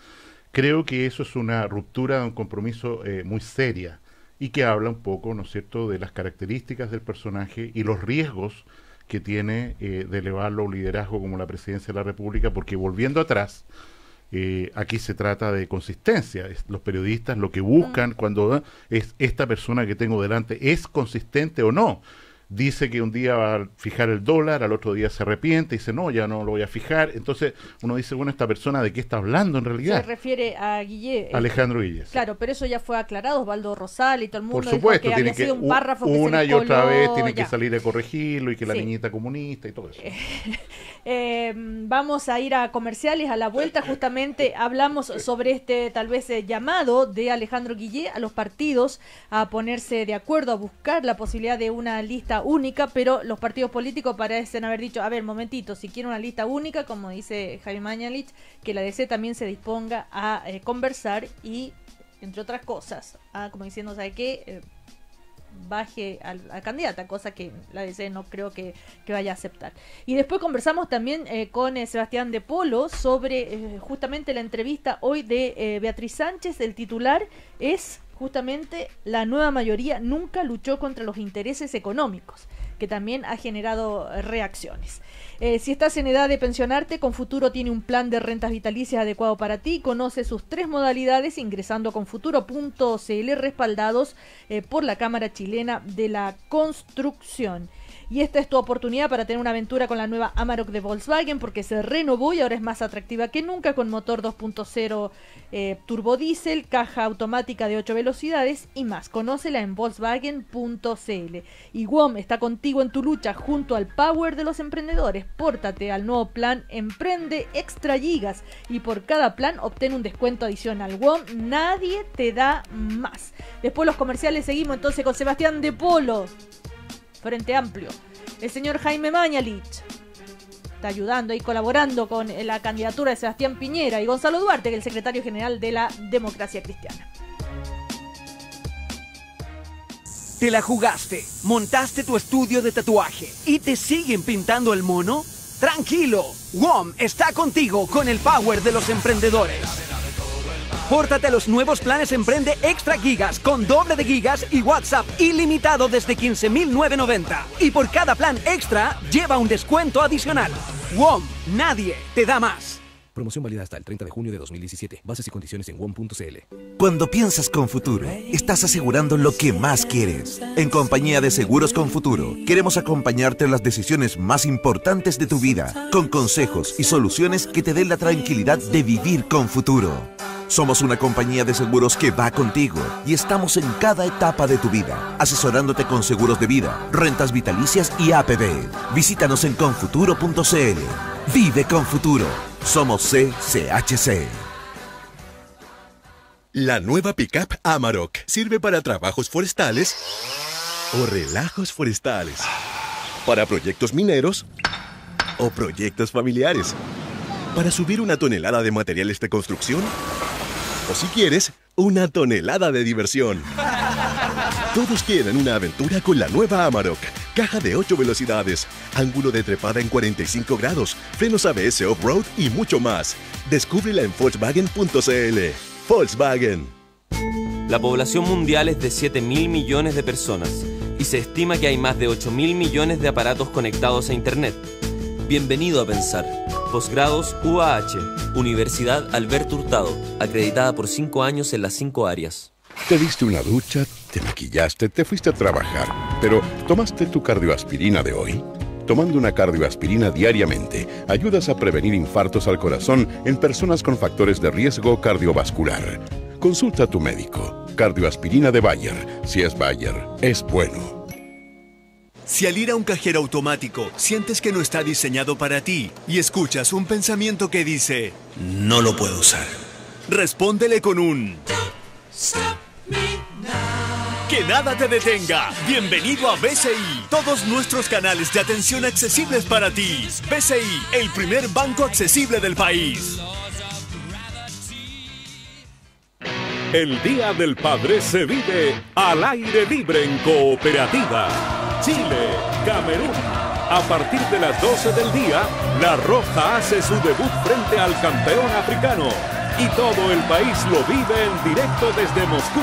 Creo que eso es una ruptura de un compromiso muy seria y que habla un poco, ¿no es cierto?, de las características del personaje y los riesgos que tiene de elevarlo a un liderazgo como la presidencia de la República, porque volviendo atrás, eh, aquí se trata de consistencia. los periodistas lo que buscan mm. cuando ¿eh? es esta persona que tengo delante es consistente o no dice que un día va a fijar el dólar, al otro día se arrepiente, dice, no, ya no lo voy a fijar. Entonces uno dice, bueno, esta persona de qué está hablando en realidad. Se refiere a Guille, eh, Alejandro Guillés. Claro, pero eso ya fue aclarado, Osvaldo Rosal y todo el mundo. Por supuesto, que sido un párrafo una que se y otra vez tiene que salir a corregirlo y que la niñita comunista y todo eso. <laughs> Eh, vamos a ir a comerciales, a la vuelta justamente <laughs> hablamos sobre este tal vez eh, llamado de Alejandro Guillé a los partidos a ponerse de acuerdo, a buscar la posibilidad de una lista única, pero los partidos políticos parecen haber dicho, a ver, momentito, si quiere una lista única, como dice Jaime Mañalich, que la DC también se disponga a eh, conversar y, entre otras cosas, como diciendo, ¿sabe qué? Eh, baje al a, candidata, cosa que la DC no creo que, vaya a aceptar. Y después conversamos también eh, con Sebastián de Polo sobre justamente la entrevista hoy de Beatriz Sánchez. El titular es justamente la nueva mayoría nunca luchó contra los intereses económicos, que también ha generado eh, reacciones. Eh, si estás en edad de pensionarte, Confuturo tiene un plan de rentas vitalicias adecuado para ti. Conoce sus tres modalidades ingresando a confuturo.cl respaldados eh, por la Cámara Chilena de la Construcción y esta es tu oportunidad para tener una aventura con la nueva Amarok de Volkswagen porque se renovó y ahora es más atractiva que nunca con motor 2.0 eh, turbodiesel, caja automática de 8 velocidades y más. Conócela en volkswagen.cl. Y WOM está contigo en tu lucha junto al power de los emprendedores. Pórtate al nuevo plan Emprende Extra Gigas y por cada plan obtén un descuento adicional. WOM, nadie te da más. Después los comerciales seguimos entonces con Sebastián de Polo. Frente Amplio. El señor Jaime Mañalich está ayudando y colaborando con la candidatura de Sebastián Piñera y Gonzalo Duarte, el secretario general de la Democracia Cristiana. Te la jugaste, montaste tu estudio de tatuaje y te siguen pintando el mono. Tranquilo, WOM está contigo con el power de los emprendedores. Apórtate los nuevos planes Emprende Extra Gigas con doble de gigas y WhatsApp ilimitado desde 15.990. Y por cada plan extra lleva un descuento adicional. WOM, nadie te da más. Promoción válida hasta el 30 de junio de 2017. Bases y condiciones en WOM.cl. Cuando piensas con futuro, estás asegurando lo que más quieres. En compañía de Seguros con Futuro, queremos acompañarte en las decisiones más importantes de tu vida, con consejos y soluciones que te den la tranquilidad de vivir con futuro. Somos una compañía de seguros que va contigo y estamos en cada etapa de tu vida, asesorándote con seguros de vida, rentas vitalicias y APD Visítanos en confuturo.cl. Vive con futuro. Somos CCHC. La nueva pickup Amarok sirve para trabajos forestales o relajos forestales, para proyectos mineros o proyectos familiares para subir una tonelada de materiales de construcción o si quieres, una tonelada de diversión. Todos quieren una aventura con la nueva Amarok. Caja de 8 velocidades, ángulo de trepada en 45 grados, frenos ABS off-road y mucho más. Descúbrela en Volkswagen.cl. Volkswagen. La población mundial es de 7 mil millones de personas y se estima que hay más de 8 mil millones de aparatos conectados a Internet. Bienvenido a Pensar grados UAH, Universidad Alberto Hurtado, acreditada por cinco años en las cinco áreas. Te diste una ducha, te maquillaste, te fuiste a trabajar, pero ¿tomaste tu cardioaspirina de hoy? Tomando una cardioaspirina diariamente, ayudas a prevenir infartos al corazón en personas con factores de riesgo cardiovascular. Consulta a tu médico. Cardioaspirina de Bayer. Si es Bayer, es bueno. Si al ir a un cajero automático sientes que no está diseñado para ti y escuchas un pensamiento que dice, no lo puedo usar, respóndele con un... Que nada te detenga. Bienvenido a BCI. Todos nuestros canales de atención accesibles para ti. BCI, el primer banco accesible del país. El Día del Padre se vive al aire libre en cooperativa. Chile, Camerún. A partir de las 12 del día, La Roja hace su debut frente al campeón africano. Y todo el país lo vive en directo desde Moscú.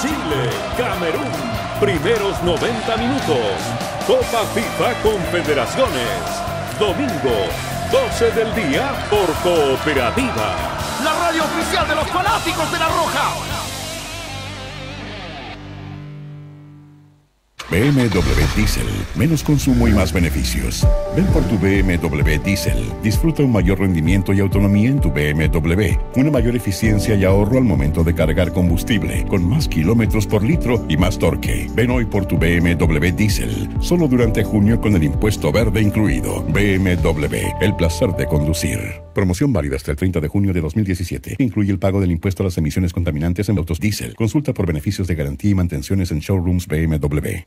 Chile, Camerún. Primeros 90 minutos. Copa FIFA Confederaciones. Domingo, 12 del día por Cooperativa. La radio oficial de los fanáticos de La Roja. BMW Diesel. Menos consumo y más beneficios. Ven por tu BMW Diesel. Disfruta un mayor rendimiento y autonomía en tu BMW. Una mayor eficiencia y ahorro al momento de cargar combustible. Con más kilómetros por litro y más torque. Ven hoy por tu BMW Diesel. Solo durante junio con el impuesto verde incluido. BMW. El placer de conducir. Promoción válida hasta el 30 de junio de 2017. Incluye el pago del impuesto a las emisiones contaminantes en autos diésel. Consulta por beneficios de garantía y mantenciones en showrooms BMW.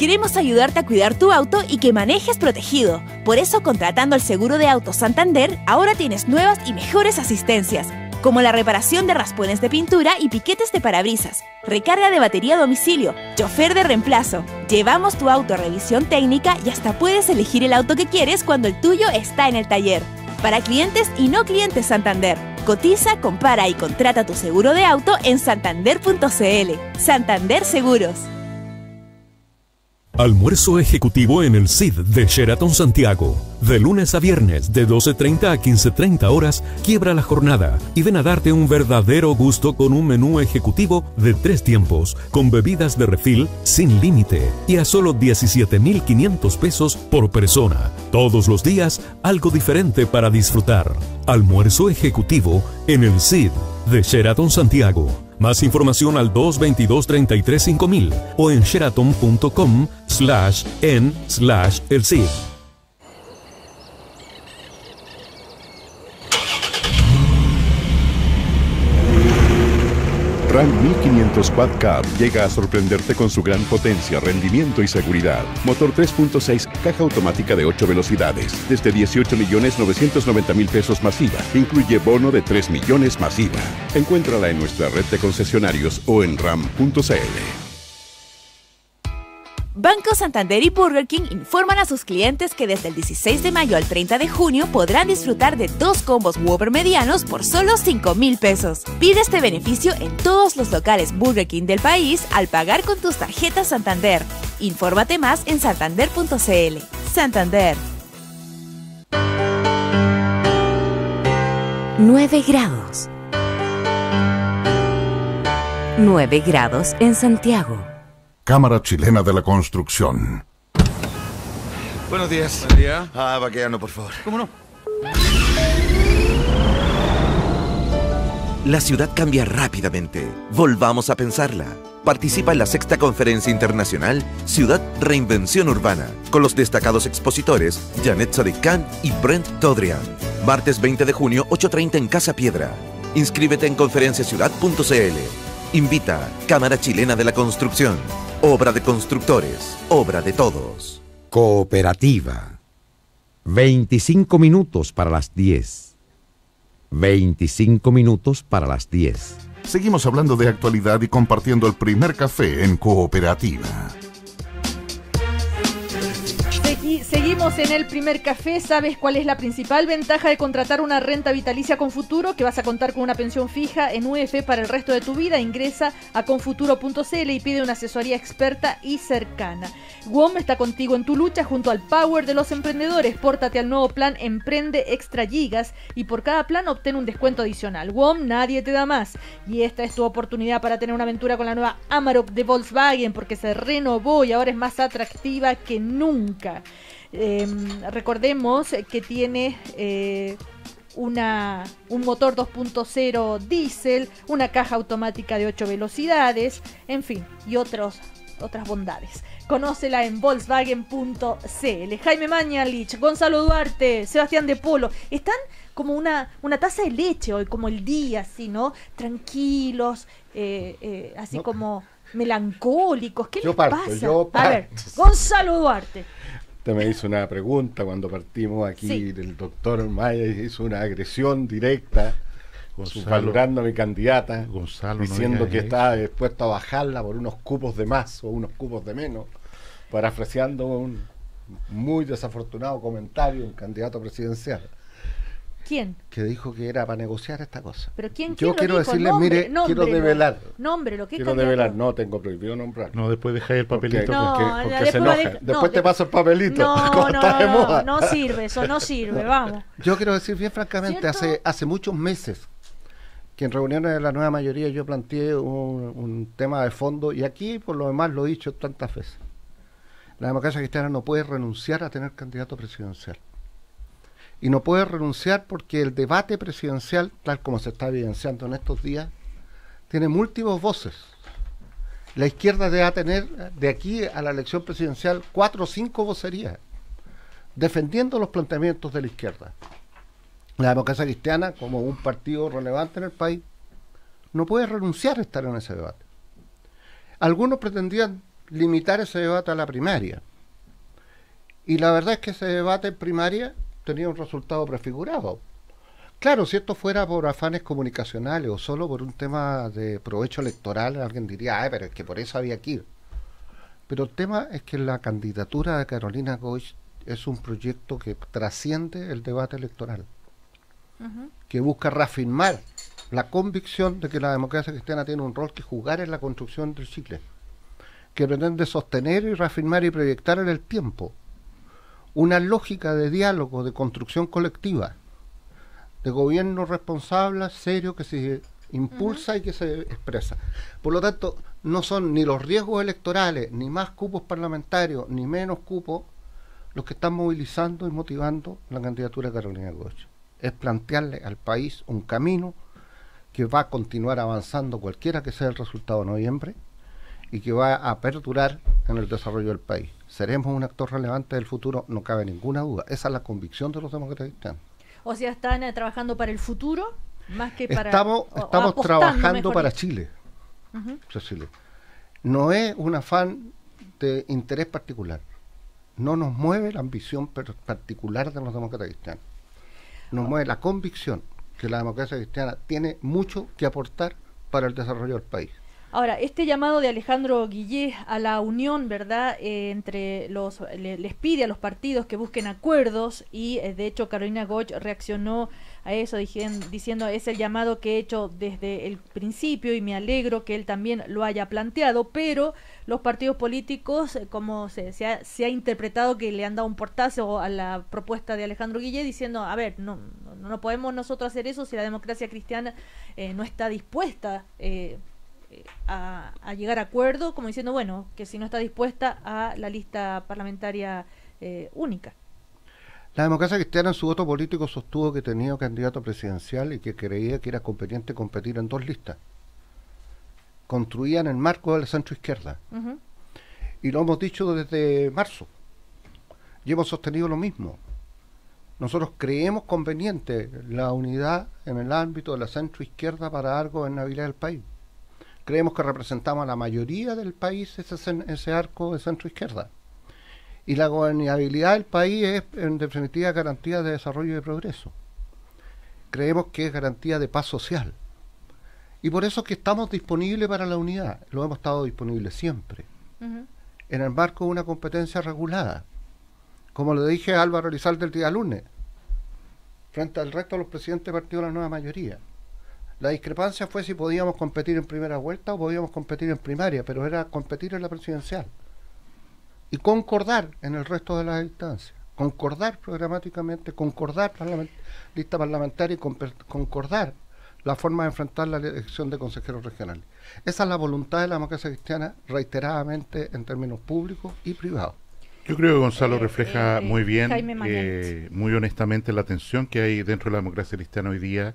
Queremos ayudarte a cuidar tu auto y que manejes protegido. Por eso, contratando el seguro de Auto Santander, ahora tienes nuevas y mejores asistencias, como la reparación de raspones de pintura y piquetes de parabrisas, recarga de batería a domicilio, chofer de reemplazo. Llevamos tu auto a revisión técnica y hasta puedes elegir el auto que quieres cuando el tuyo está en el taller. Para clientes y no clientes Santander. Cotiza, compara y contrata tu seguro de auto en santander.cl. Santander Seguros. Almuerzo ejecutivo en el CID de Sheraton Santiago. De lunes a viernes, de 12.30 a 15.30 horas, quiebra la jornada y ven a darte un verdadero gusto con un menú ejecutivo de tres tiempos, con bebidas de refil sin límite y a solo 17.500 pesos por persona. Todos los días, algo diferente para disfrutar. Almuerzo ejecutivo en el CID de Sheraton Santiago. Más información al 222-335000 o en sheraton.com slash en slash el Ram 1500 Quad Cab llega a sorprenderte con su gran potencia, rendimiento y seguridad. Motor 3.6, caja automática de 8 velocidades, desde 18 millones pesos masiva. Incluye bono de 3 millones masiva. Encuéntrala en nuestra red de concesionarios o en ram.cl. Banco Santander y Burger King informan a sus clientes que desde el 16 de mayo al 30 de junio podrán disfrutar de dos combos Whopper medianos por solo 5 mil pesos. Pide este beneficio en todos los locales Burger King del país al pagar con tus tarjetas Santander. Infórmate más en santander.cl. Santander. 9 grados. 9 grados en Santiago. Cámara Chilena de la Construcción. Buenos días. Buen día. Ah, vaqueano, por favor. ¿Cómo no? La ciudad cambia rápidamente. Volvamos a pensarla. Participa en la sexta conferencia internacional Ciudad Reinvención Urbana, con los destacados expositores Janet Sadekan y Brent Todrian. Martes 20 de junio, 8.30 en Casa Piedra. Inscríbete en conferenciaciudad.cl. Invita Cámara Chilena de la Construcción. Obra de constructores, obra de todos. Cooperativa. 25 minutos para las 10. 25 minutos para las 10. Seguimos hablando de actualidad y compartiendo el primer café en cooperativa. en el primer café. ¿Sabes cuál es la principal ventaja de contratar una renta vitalicia con futuro? Que vas a contar con una pensión fija en UF para el resto de tu vida. Ingresa a confuturo.cl y pide una asesoría experta y cercana. WOM está contigo en tu lucha junto al Power de los Emprendedores. Pórtate al nuevo plan Emprende Extra Gigas y por cada plan obtén un descuento adicional. WOM nadie te da más. Y esta es tu oportunidad para tener una aventura con la nueva Amarok de Volkswagen porque se renovó y ahora es más atractiva que nunca. Em, recordemos que tiene eh, una, un motor 2.0 diésel, una caja automática de 8 velocidades, en fin, y otros, otras bondades. Conócela en Volkswagen.cl. Jaime Mañalich, Gonzalo Duarte, Sebastián de Polo, están como una, una taza de leche hoy, como el día, así, ¿no? Tranquilos, eh, eh, así como melancólicos. ¿Qué les pasa? A ver, Gonzalo Duarte. Usted me hizo una pregunta cuando partimos aquí, el doctor Maya hizo una agresión directa. Gonzalo, valorando a mi candidata, diciendo que estaba dispuesto a bajarla por unos cupos de más o unos cupos de menos, para ofreciendo un muy desafortunado comentario del candidato presidencial. ¿Quién? Que dijo que era para negociar esta cosa. Pero quién, Yo quiero decirles, mire, quiero develar. Nombre, lo que Quiero develar, no tengo prohibido nombrar. No, después deja el papelito porque, después se enoja. después te paso el papelito. No, <laughs> no, no, sirve, eso no sirve, vamos. Yo quiero decir bien francamente, hace hace muchos meses que en reuniones de la nueva mayoría yo planteé un, un tema de fondo y aquí por lo demás lo he dicho tantas veces. La democracia cristiana no puede renunciar a tener candidato presidencial y no puede renunciar porque el debate presidencial, tal como se está evidenciando en estos días, tiene múltiples voces. La izquierda debe tener de aquí a la elección presidencial cuatro o cinco vocerías defendiendo los planteamientos de la izquierda. La democracia cristiana, como un partido relevante en el país, no puede renunciar a estar en ese debate. Algunos pretendían limitar ese debate a la primaria. Y la verdad es que ese debate en primaria tenía un resultado prefigurado. Claro, si esto fuera por afanes comunicacionales o solo por un tema de provecho electoral, alguien diría, pero es que por eso había que ir. Pero el tema es que la candidatura de Carolina Goich es un proyecto que trasciende el debate electoral, que busca reafirmar la convicción de que la democracia cristiana tiene un rol que jugar en la construcción del Chile, que pretende sostener y reafirmar y proyectar en el tiempo una lógica de diálogo, de construcción colectiva, de gobierno responsable, serio, que se impulsa y que se expresa. Por lo tanto, no son ni los riesgos electorales, ni más cupos parlamentarios, ni menos cupos, los que están movilizando y motivando la candidatura de Carolina Gómez Es plantearle al país un camino que va a continuar avanzando cualquiera que sea el resultado de noviembre y que va a perdurar en el desarrollo del país seremos un actor relevante del futuro, no cabe ninguna duda. Esa es la convicción de los demócratas cristianos. O sea, están eh, trabajando para el futuro más que para Estamos, estamos trabajando para Chile. No es un afán de interés particular. No nos mueve la ambición particular de los demócratas cristianos. Nos mueve la convicción que la democracia cristiana tiene mucho que aportar para el desarrollo del país. Ahora, este llamado de Alejandro Guillé a la unión, ¿verdad?, eh, entre los, les pide a los partidos que busquen acuerdos y, eh, de hecho, Carolina Goch reaccionó a eso diciendo, es el llamado que he hecho desde el principio y me alegro que él también lo haya planteado, pero los partidos políticos, eh, como se, se, ha, interpretado que le han dado un portazo a la propuesta de Alejandro Guillé diciendo, a ver, no, no podemos nosotros hacer eso si la democracia cristiana no está dispuesta a, llegar a acuerdo, como diciendo, bueno, que si no está dispuesta a la lista parlamentaria eh, única. La democracia cristiana en su voto político sostuvo que tenía candidato presidencial y que creía que era conveniente competir en dos listas. Construían el marco de la centro izquierda. Y lo hemos dicho desde marzo. Y hemos sostenido lo mismo. Nosotros creemos conveniente la unidad en el ámbito de la centro izquierda para dar gobernabilidad del país creemos que representamos a la mayoría del país ese, ese arco de centro izquierda. Y la gobernabilidad del país es, en definitiva, garantía de desarrollo y progreso. Creemos que es garantía de paz social. Y por eso que estamos disponibles para la unidad. Lo hemos estado disponibles siempre. En el marco de una competencia regulada. Como lo dije a Álvaro Elizalde el día lunes. Frente al resto de los presidentes del partido de la nueva mayoría la discrepancia fue si podíamos competir en primera vuelta o podíamos competir en primaria, pero era competir en la presidencial. Y concordar en el resto de las instancias. Concordar programáticamente, concordar la lista parlamentaria y concordar la forma de enfrentar la elección de consejeros regionales. Esa es la voluntad de la democracia cristiana reiteradamente en términos públicos y privados. Yo creo que Gonzalo eh, refleja eh, muy bien, eh, muy honestamente, la tensión que hay dentro de la democracia cristiana hoy día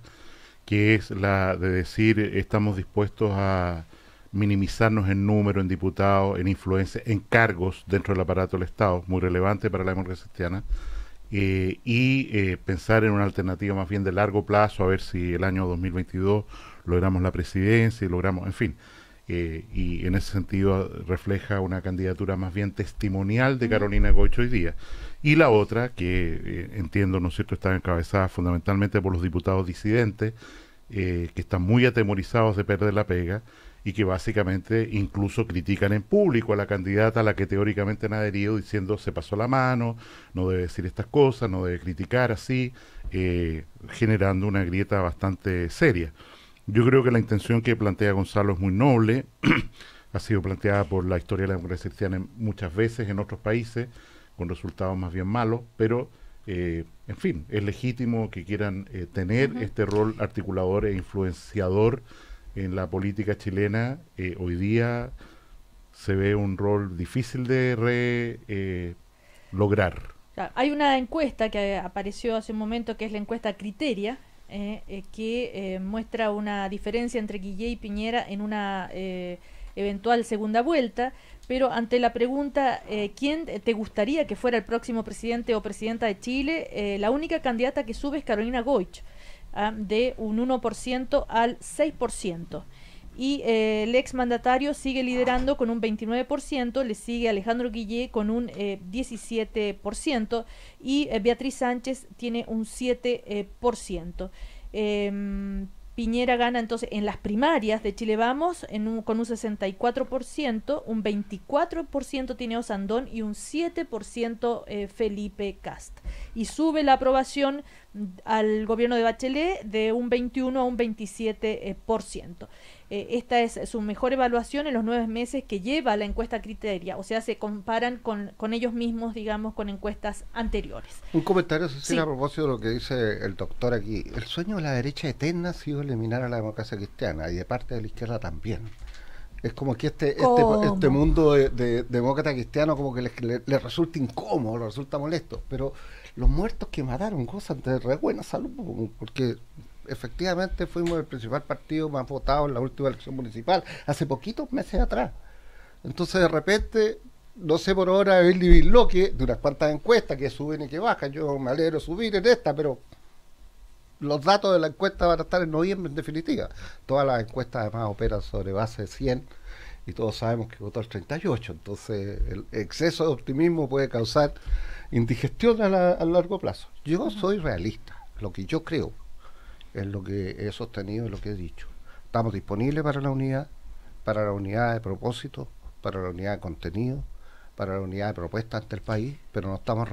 que es la de decir eh, estamos dispuestos a minimizarnos en número, en diputados, en influencia, en cargos dentro del aparato del Estado, muy relevante para la democracia cristiana, eh, y eh, pensar en una alternativa más bien de largo plazo, a ver si el año 2022 logramos la presidencia y logramos, en fin, eh, y en ese sentido refleja una candidatura más bien testimonial de Carolina Goich hoy día. Y la otra, que eh, entiendo, ¿no es cierto?, está encabezada fundamentalmente por los diputados disidentes, eh, que están muy atemorizados de perder la pega y que básicamente incluso critican en público a la candidata a la que teóricamente han adherido diciendo se pasó la mano, no debe decir estas cosas, no debe criticar así, generando una grieta bastante seria. Yo creo que la intención que plantea Gonzalo es muy noble, <clears throat> ha sido planteada por la historia de la democracia cristiana muchas veces en otros países, con resultados más bien malos, pero eh, en fin, es legítimo que quieran eh, tener este rol articulador e influenciador en la política chilena. Eh, hoy día se ve un rol difícil de lograr. Hay una encuesta que apareció hace un momento que es la encuesta Criteria, eh, eh, que eh, muestra una diferencia entre Guillé y Piñera en una eventual segunda vuelta, pero ante la pregunta ¿quién te gustaría que fuera el próximo presidente o presidenta de Chile? la única candidata que sube es Carolina Goich, ah, de un 1% al 6% y eh, el el mandatario sigue liderando con un 29%, le sigue Alejandro Guillé con un 17% eh, y eh, Beatriz Sánchez tiene un 7%. Em, Piñera gana entonces en las primarias de Chile Vamos con un 64%, un 24% tiene Osandón y un 7% Felipe Cast. Y sube la aprobación al gobierno de Bachelet de un 21 a un 27%. Eh, esta es su mejor evaluación en los nueve meses que lleva la encuesta criteria, o sea, se comparan con, ellos mismos, digamos, con encuestas anteriores. Un comentario, Cecilia, a propósito de lo que dice el doctor aquí. El sueño de la derecha eterna ha sido eliminar a la democracia cristiana y de parte de la izquierda también. Es como que este, este, este mundo de, demócrata cristiano como que les, resulta incómodo, les resulta molesto, pero los muertos que mataron gozan de re buena salud, porque efectivamente fuimos el principal partido más votado en la última elección municipal, hace poquitos meses atrás. Entonces, de repente, no sé por ahora el que de unas cuantas encuestas que suben y que bajan, yo me alegro subir en esta, pero los datos de la encuesta van a estar en noviembre en definitiva. Todas las encuestas además operan sobre base de 100 y todos sabemos que votó el 38, entonces el exceso de optimismo puede causar indigestión a largo plazo. Yo soy realista, lo que yo creo, es lo que he sostenido y lo que he dicho. Estamos disponibles para la unidad, para la unidad de propósito, para la unidad de contenido, para la unidad de propuesta ante el país, pero no estamos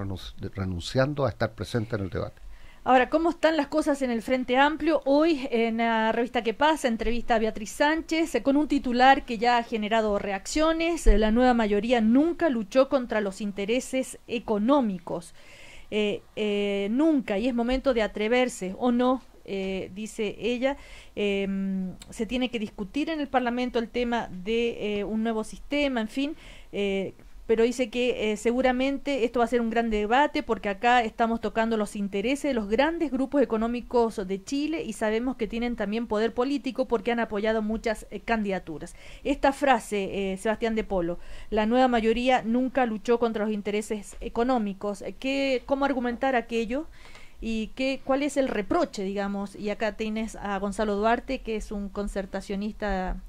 renunciando a estar presentes en el debate. Ahora, ¿cómo están las cosas en el Frente Amplio? Hoy en la revista Que Pasa, entrevista a Beatriz Sánchez eh, con un titular que ya ha generado reacciones. La nueva mayoría nunca luchó contra los intereses económicos. Eh, eh, nunca, y es momento de atreverse, ¿o no, eh, dice ella, em, se tiene que discutir en el Parlamento el tema de eh, un nuevo sistema, en fin. Eh, pero dice que seguramente esto va a ser un gran debate porque acá estamos tocando los intereses de los grandes grupos económicos de Chile y sabemos que tienen también poder político porque han apoyado muchas candidaturas. Esta frase, Sebastián de Polo, la nueva mayoría nunca luchó contra los intereses económicos. ¿Qué, ¿Cómo argumentar aquello? y qué, cuál es el reproche, digamos. Y acá tienes a Gonzalo Duarte, que es un concertacionista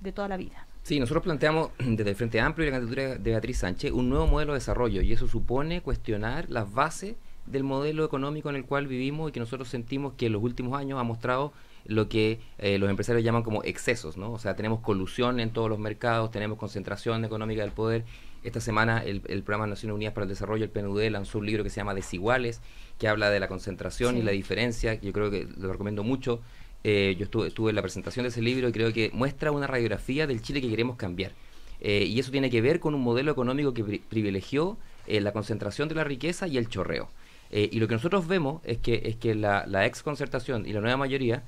de toda la vida. Sí, nosotros planteamos <clears throat> desde el Frente Amplio y la candidatura de Beatriz Sánchez un nuevo modelo de desarrollo y eso supone cuestionar las bases del modelo económico en el cual vivimos y que nosotros sentimos que en los últimos años ha mostrado lo que eh, los empresarios llaman como excesos, ¿no? O sea, tenemos colusión en todos los mercados, tenemos concentración económica del poder esta semana el, programa de Naciones Unidas para el Desarrollo, el PNUD, lanzó un libro que se llama Desiguales, que habla de la concentración y la diferencia, yo creo que lo recomiendo mucho. Eh, yo estuve, estuve en la presentación de ese libro y creo que muestra una radiografía del Chile que queremos cambiar. Eh, y eso tiene que ver con un modelo económico que privilegió eh, la concentración de la riqueza y el chorreo. y lo que nosotros vemos es que, es que la, la ex concertación y la nueva mayoría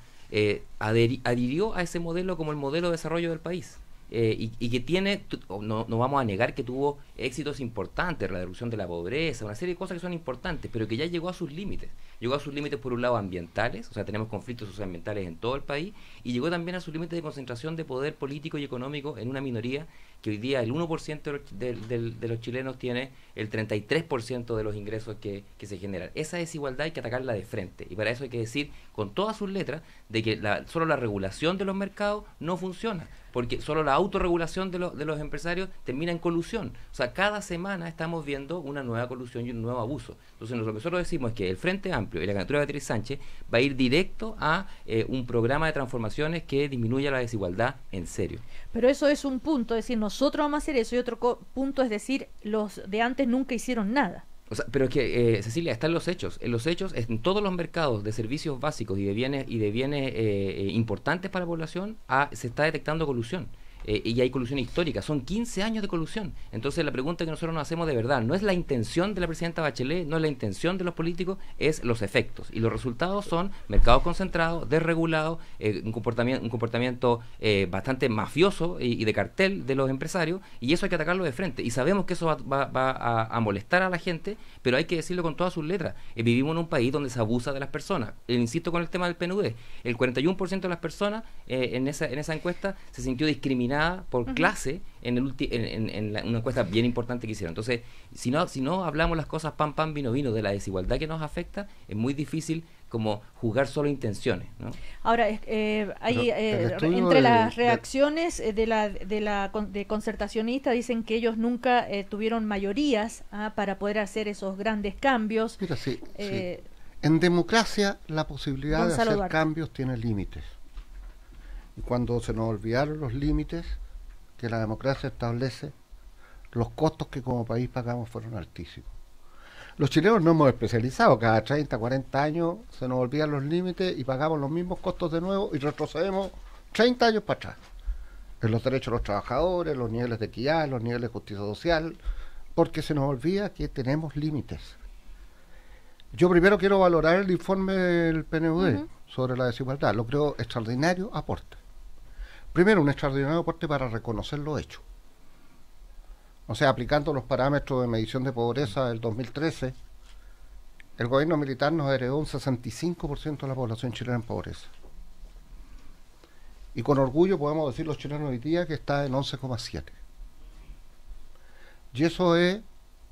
adhirió a ese modelo como el modelo de desarrollo del país. Eh, y, que tiene, no, no, vamos a negar que tuvo éxitos importantes, la reducción de la pobreza, una serie de cosas que son importantes, pero que ya llegó a sus límites. Llegó a sus límites por un lado ambientales, o sea, tenemos conflictos socioambientales en todo el país, y llegó también a sus límites de concentración de poder político y económico en una minoría que hoy día el 1% de, de, los chilenos tiene el 33% de los ingresos que, se generan. Esa desigualdad hay que atacarla de frente, y para eso hay que decir con todas sus letras de que la, solo la regulación de los mercados no funciona porque solo la autorregulación de, los empresarios termina en colusión. O sea, cada semana estamos viendo una nueva colusión y un nuevo abuso. Entonces, lo que nosotros decimos es que el Frente Amplio y la candidatura de Beatriz Sánchez va a ir directo a eh, un programa de transformaciones que disminuya la desigualdad en serio. Pero eso es un punto, es decir, nosotros vamos a hacer eso y otro punto es decir, los de antes nunca hicieron nada. O sea, pero es que, eh, Cecilia, están los hechos. En eh, los hechos, en todos los mercados de servicios básicos y de bienes, y de bienes eh, eh, importantes para la población, ah, se está detectando colusión. Eh, y hay colusión histórica. Son 15 años de colusión. Entonces la pregunta que nosotros nos hacemos de verdad no es la intención de la presidenta Bachelet, no es la intención de los políticos, es los efectos. Y los resultados son mercados concentrados, desregulados, eh, un comportamiento, un comportamiento eh, bastante mafioso y, de cartel de los empresarios, y eso hay que atacarlo de frente. Y sabemos que eso va, a, molestar a la gente, pero hay que decirlo con todas sus letras. vivimos en un país donde se abusa de las personas. insisto con el tema del PNUD. El 41% de las personas en, esa, en esa encuesta se sintió discriminada por clase en, el en, una encuesta bien importante que hicieron. Entonces, si no, si no hablamos las cosas pan, pan, vino, vino de la desigualdad que nos afecta, es muy difícil como jugar solo intenciones. Ahora, eh, hay, eh, entre las reacciones eh, de, la, de concertacionista dicen que ellos nunca tuvieron mayorías ah, para poder hacer esos grandes cambios. En democracia la posibilidad de hacer cambios tiene límites y cuando se nos olvidaron los límites que la democracia establece, los costos que como país pagamos fueron altísimos. Los chilenos no hemos especializado, cada 30, 40 años se nos olvidan los límites y pagamos los mismos costos de nuevo y retrocedemos 30 años para atrás. En los derechos de los trabajadores, los niveles de equidad, los niveles de justicia social, porque se nos olvida que tenemos límites. Yo primero quiero valorar el informe del PNUD sobre la desigualdad, lo creo extraordinario aporte. Primero, un extraordinario aporte para reconocer lo hecho. O sea, aplicando los parámetros de medición de pobreza del 2013, el gobierno militar nos heredó un 65% de la población chilena en pobreza. Y con orgullo podemos decir los chilenos hoy día que está en 11,7. Y eso es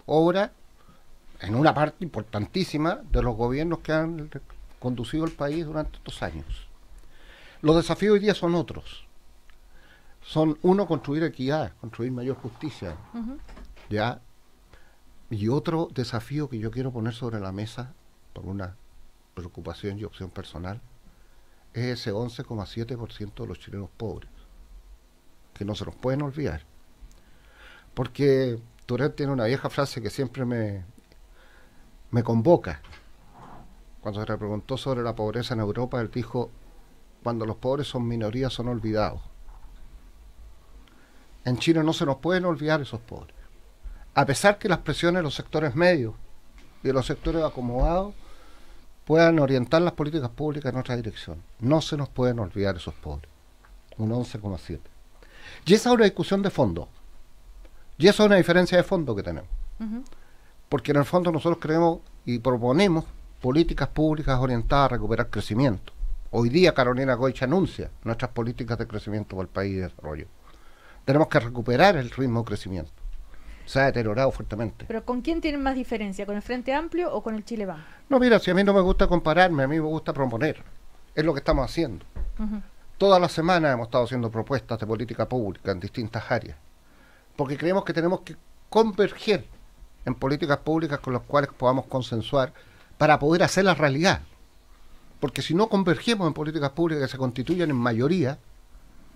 obra, en una parte importantísima, de los gobiernos que han conducido el país durante estos años. Los desafíos hoy día son otros son, uno, construir equidad, construir mayor justicia, ¿ya? Y otro desafío que yo quiero poner sobre la mesa, por una preocupación y opción personal, es ese 11,7% de los chilenos pobres, que no se los pueden olvidar. Porque Turet tiene una vieja frase que siempre me, me convoca. Cuando se le preguntó sobre la pobreza en Europa, él dijo, cuando los pobres son minorías son olvidados. En China no se nos pueden olvidar esos pobres. A pesar que las presiones de los sectores medios y de los sectores acomodados puedan orientar las políticas públicas en otra dirección, no se nos pueden olvidar esos pobres. Un 11,7. Y esa es una discusión de fondo. Y esa es una diferencia de fondo que tenemos. Porque en el fondo nosotros creemos y proponemos políticas públicas orientadas a recuperar crecimiento. Hoy día Carolina Goich anuncia nuestras políticas de crecimiento para el país y desarrollo tenemos que recuperar el ritmo de crecimiento. Se ha deteriorado fuertemente. ¿Pero con quién tienen más diferencia? ¿Con el Frente Amplio o con el Chile Banco? No, mira, si a mí no me gusta compararme, a mí me gusta proponer. Es lo que estamos haciendo. Todas las semanas hemos estado haciendo propuestas de política pública en distintas áreas. Porque creemos que tenemos que converger en políticas públicas con las cuales podamos consensuar para poder hacer la realidad. Porque si no convergimos en políticas públicas que se constituyan en mayoría,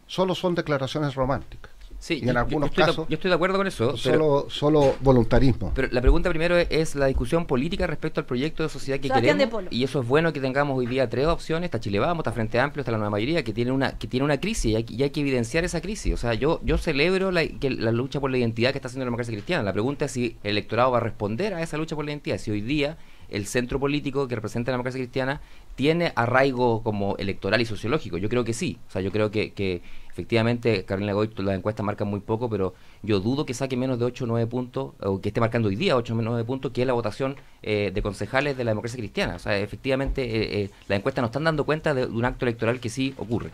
solo son declaraciones románticas. Sí, y en algunos yo estoy, casos. de acuerdo con eso. Solo, solo voluntarismo. Pero la pregunta primero es, la discusión política respecto al proyecto de sociedad que queremos. Y eso es bueno que tengamos hoy día tres opciones: está Chile Vamos, está Frente Amplio, está la Nueva Mayoría, que tiene una, que tiene una crisis y hay, hay que evidenciar esa crisis. O sea, yo, yo celebro la, que la lucha por la identidad que está haciendo la democracia cristiana. La pregunta es si el electorado va a responder a esa lucha por la identidad. Si hoy día el centro político que representa la democracia cristiana tiene arraigo como electoral y sociológico. Yo creo que sí. O sea, yo creo que, efectivamente Carolina Goy, las encuestas marcan muy poco, pero yo dudo que saque menos de 8 o 9 puntos, o que esté marcando hoy día 8 o 9 puntos, que es la votación eh, de concejales de la democracia cristiana. O sea, efectivamente eh, eh, las encuestas nos están dando cuenta de, un acto electoral que sí ocurre.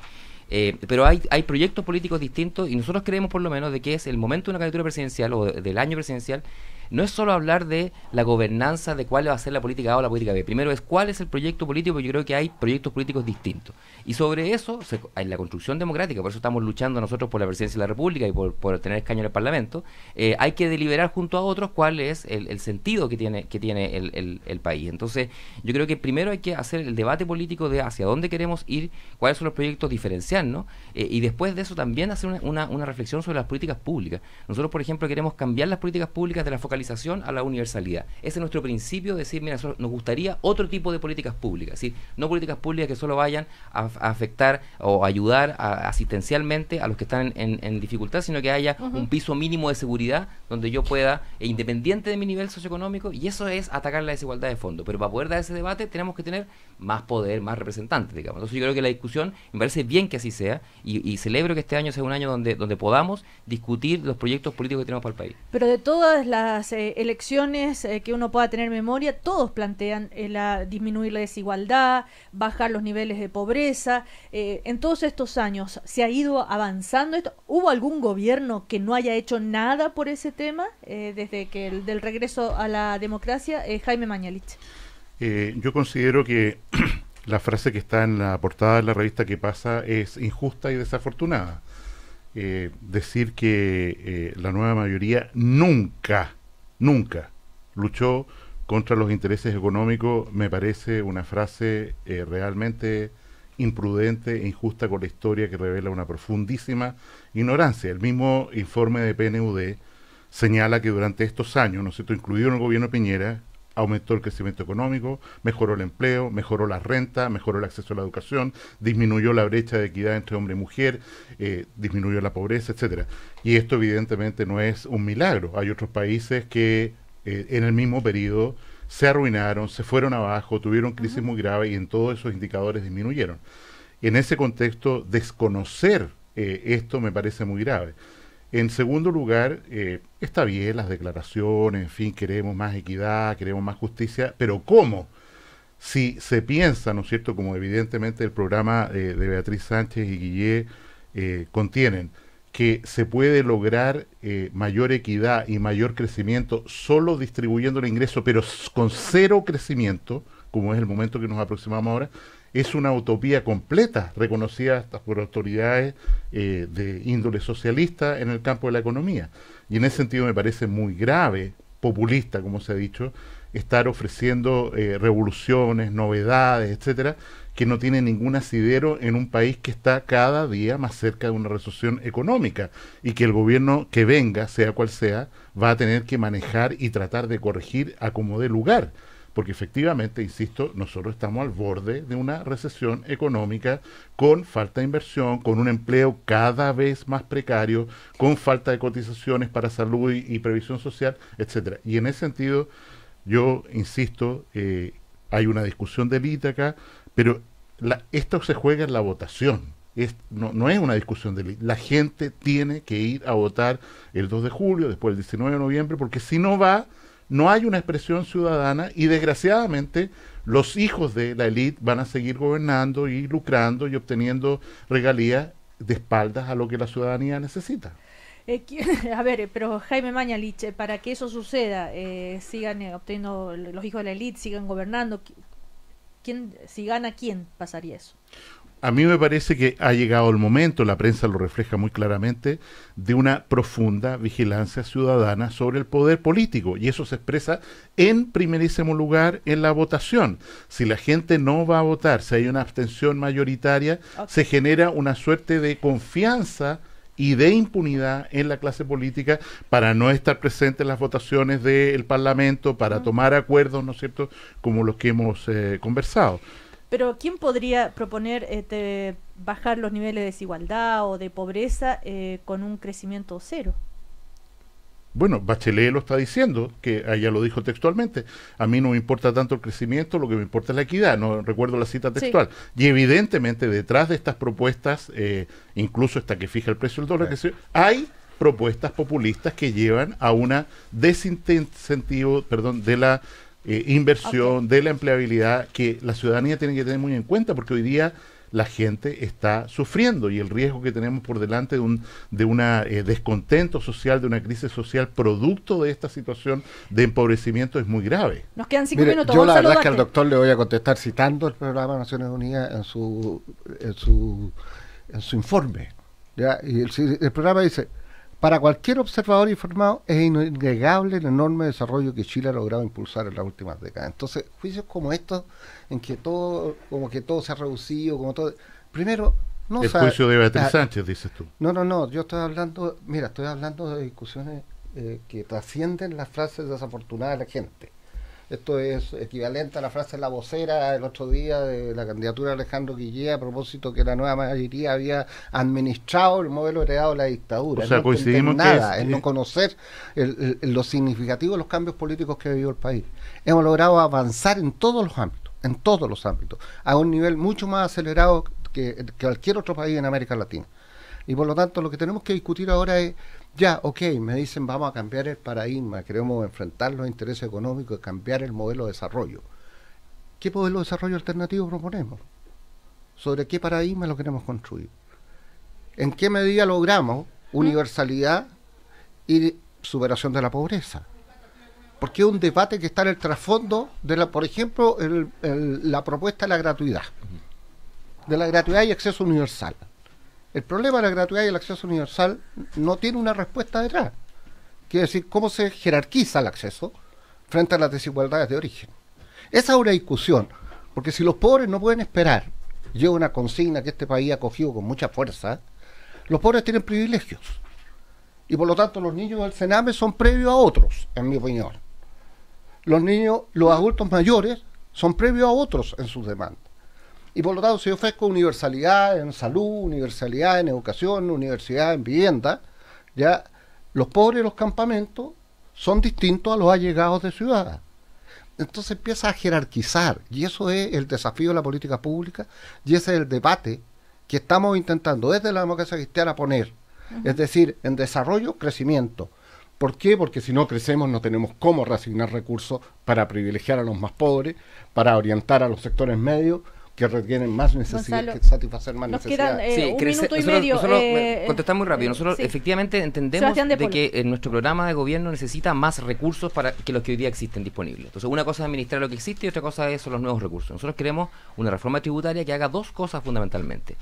pero hay, hay proyectos políticos distintos y nosotros creemos por lo menos de que es el momento de una candidatura presidencial o del año presidencial no es solo hablar de la gobernanza, de cuál va a ser la política A o la política B. Primero es cuál es el proyecto político, porque yo creo que hay proyectos políticos distintos. Y sobre eso, en la construcción democrática, por eso estamos luchando nosotros por la presidencia de la República y por, por tener escaño en el Parlamento, eh, hay que deliberar junto a otros cuál es el, sentido que tiene, que tiene el, país. Entonces, yo creo que primero hay que hacer el debate político de hacia dónde queremos ir, cuáles son los proyectos, diferenciarnos, eh, y después de eso también hacer una, reflexión sobre las políticas públicas. Nosotros, por ejemplo, queremos cambiar las políticas públicas de la foca a la universalidad. Ese es nuestro principio, decir, mira, nos gustaría otro tipo de políticas públicas, ¿sí? no políticas públicas que solo vayan a, afectar o ayudar asistencialmente a los que están en, dificultad, sino que haya un piso mínimo de seguridad donde yo pueda, e independiente de mi nivel socioeconómico, y eso es atacar la desigualdad de fondo. Pero para poder dar ese debate tenemos que tener más poder, más representantes, digamos. Entonces yo creo que la discusión, me parece bien que así sea, y, y celebro que este año sea un año donde, donde podamos discutir los proyectos políticos que tenemos para el país. Pero de todas las eh, elecciones eh, que uno pueda tener memoria, todos plantean eh, la, disminuir la desigualdad, bajar los niveles de pobreza. en todos estos años, ¿se ha ido avanzando esto? ¿Hubo algún gobierno que no haya hecho nada por ese tema desde que el del regreso a la democracia? Jaime Mañalich. yo considero que <clears throat> la frase que está en la portada de la revista que pasa es injusta y desafortunada. decir que la nueva mayoría nunca nunca luchó contra los intereses económicos me parece una frase eh, realmente imprudente e injusta con la historia que revela una profundísima ignorancia. El mismo informe de PNUD señala que durante estos años, ¿no es cierto?, incluido en el gobierno Piñera, aumentó el crecimiento económico, mejoró el empleo, mejoró la renta, mejoró el acceso a la educación, disminuyó la brecha de equidad entre hombre y mujer, eh, disminuyó la pobreza, etcétera. Y esto evidentemente no es un milagro. Hay otros países que eh, en el mismo periodo se arruinaron, se fueron abajo, tuvieron crisis muy graves y en todos esos indicadores disminuyeron. En ese contexto, desconocer eh, esto me parece muy grave. En segundo lugar, eh, está bien las declaraciones, en fin, queremos más equidad, queremos más justicia, pero ¿cómo? Si se piensa, ¿no es cierto?, como evidentemente el programa eh, de Beatriz Sánchez y Guillé eh, contienen, que se puede lograr mayor equidad y mayor crecimiento solo distribuyendo el ingreso, pero con cero crecimiento, como es el momento que nos aproximamos ahora, es una utopía completa, reconocida hasta por autoridades eh, de índole socialista en el campo de la economía. Y en ese sentido me parece muy grave, populista, como se ha dicho, estar ofreciendo eh, revoluciones, novedades, etcétera, que no tiene ningún asidero en un país que está cada día más cerca de una resolución económica y que el gobierno que venga, sea cual sea, va a tener que manejar y tratar de corregir a como dé lugar porque efectivamente, insisto, nosotros estamos al borde de una recesión económica con falta de inversión, con un empleo cada vez más precario, con falta de cotizaciones para salud y, previsión social, etcétera. Y en ese sentido, yo insisto, eh, hay una discusión de élite acá, pero la, esto se juega en la votación. Es, no, es una discusión de La gente tiene que ir a votar el 2 de julio, después el 19 de noviembre, porque si no va, no hay una expresión ciudadana y desgraciadamente los hijos de la élite van a seguir gobernando y lucrando y obteniendo regalías de espaldas a lo que la ciudadanía necesita. Eh, <laughs> a ver, eh, pero Jaime Mañalich, eh, para que eso suceda, sigan obteniendo los hijos de la élite, sigan gobernando, ¿quién, si gana quién pasaría eso? a mí me parece que ha llegado el momento, la prensa lo refleja muy claramente, de una profunda vigilancia ciudadana sobre el poder político. Y eso se expresa en primerísimo lugar en la votación. Si la gente no va a votar, si hay una abstención mayoritaria, se genera una suerte de confianza y de impunidad en la clase política para no estar presente en las votaciones del Parlamento, para tomar acuerdos, ¿no es cierto?, como los que hemos eh, conversado. Pero ¿quién podría proponer este, bajar los niveles de desigualdad o de pobreza eh, con un crecimiento cero? Bueno, Bachelet lo está diciendo, que ella ah, lo dijo textualmente. A mí no me importa tanto el crecimiento, lo que me importa es la equidad. No recuerdo la cita textual. Y evidentemente detrás de estas propuestas, eh, incluso esta que fija el precio del dólar, hay propuestas populistas que llevan a una desincentivo, perdón, de la eh, inversión, de la empleabilidad, que la ciudadanía tiene que tener muy en cuenta, porque hoy día la gente está sufriendo y el riesgo que tenemos por delante de un de una, eh, descontento social, de una crisis social producto de esta situación de empobrecimiento es muy grave. Nos quedan cinco minutos. Yo la verdad es que al este- doctor le voy a contestar citando el programa Naciones Unidas en su en su en su informe. Y el programa dice para cualquier observador informado es innegable el enorme desarrollo que Chile ha logrado impulsar en las últimas décadas. Entonces, juicios como estos, en que todo, como que todo se ha reducido, como todo. Primero, no El juicio de Beatriz ah, Sánchez, dices tú. No, no, no. Yo estoy hablando, mira, estoy hablando de discusiones eh, que trascienden las frases desafortunadas de la gente. Esto es equivalente a la frase de la vocera el otro día de la candidatura de Alejandro Guillé a propósito que la nueva mayoría había administrado el modelo heredado de la dictadura. O sea, coincidimos nada, es, en no conocer lo los significativos los cambios políticos que ha vivido el país. Hemos logrado avanzar en todos los ámbitos, en todos los ámbitos, a un nivel mucho más acelerado que cualquier otro país en América Latina. Y por lo tanto, lo que tenemos que discutir ahora es ya, ok, me dicen vamos a cambiar el paradigma, queremos enfrentar los intereses económicos y cambiar el modelo de desarrollo. ¿Qué modelo de desarrollo alternativo proponemos? ¿Sobre qué paradigma lo queremos construir? ¿En qué medida logramos universalidad y superación de la pobreza? Porque es un debate que está en el trasfondo de, la, por ejemplo, la propuesta de la gratuidad, de la gratuidad y acceso universal. El problema de la gratuidad y el acceso universal no tiene una respuesta detrás. Quiere decir, cómo se jerarquiza el acceso frente a las desigualdades de origen. Esa es una discusión, porque si los pobres no pueden esperar, lleva una consigna que este país ha cogido con mucha fuerza, los pobres tienen privilegios. Y por lo tanto los niños del Sename son previos a otros, en mi opinión. Los niños, los adultos mayores, son previos a otros en sus demandas y por lo tanto si ofrezco universalidad en salud, universalidad en educación, universidad en vivienda, ya los pobres de los campamentos son distintos a los allegados de ciudad. Entonces empieza a jerarquizar y eso es el desafío de la política pública y ese es el debate que estamos intentando desde la democracia cristiana poner. Es decir, en desarrollo, crecimiento. ¿Por qué? Porque si no crecemos no tenemos cómo reasignar recursos para privilegiar a los más pobres, para orientar a los sectores medios que requieren más necesidades, que satisfacer más necesidades. Eh, un minuto y medio. Eh, muy rápido. Nosotros efectivamente entendemos de, que nuestro programa de gobierno necesita más recursos para que los que hoy día existen disponibles. Entonces, una cosa es administrar lo que existe y otra cosa es, son los nuevos recursos. Nosotros queremos una reforma tributaria que haga dos cosas fundamentalmente.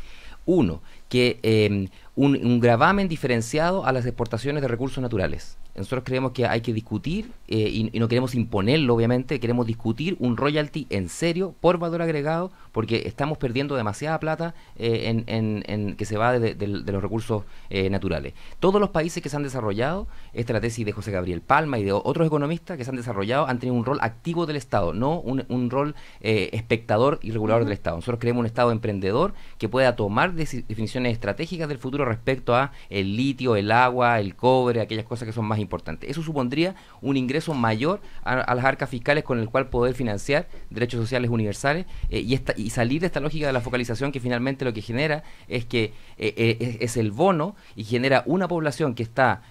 Uno, que eh, un gravamen diferenciado a las exportaciones de recursos naturales. Nosotros creemos que hay que discutir, eh, y, no queremos imponerlo, obviamente, queremos discutir un royalty en serio por valor agregado, porque estamos perdiendo demasiada plata eh, en, que se va de, los recursos eh, naturales. Todos los países que se han desarrollado, esta es la tesis de José Gabriel Palma y de otros economistas que se han desarrollado, han tenido un rol activo del Estado, no un, rol espectador y regulador del Estado. Nosotros creemos un Estado emprendedor que pueda tomar definiciones estratégicas del futuro respecto a el litio, el agua, el cobre, aquellas cosas que son más importante. Eso supondría un ingreso mayor a, las arcas fiscales con el cual poder financiar derechos sociales universales eh, y, y salir de esta lógica de la focalización que finalmente lo que genera es que eh, eh, es, el bono y genera una población que está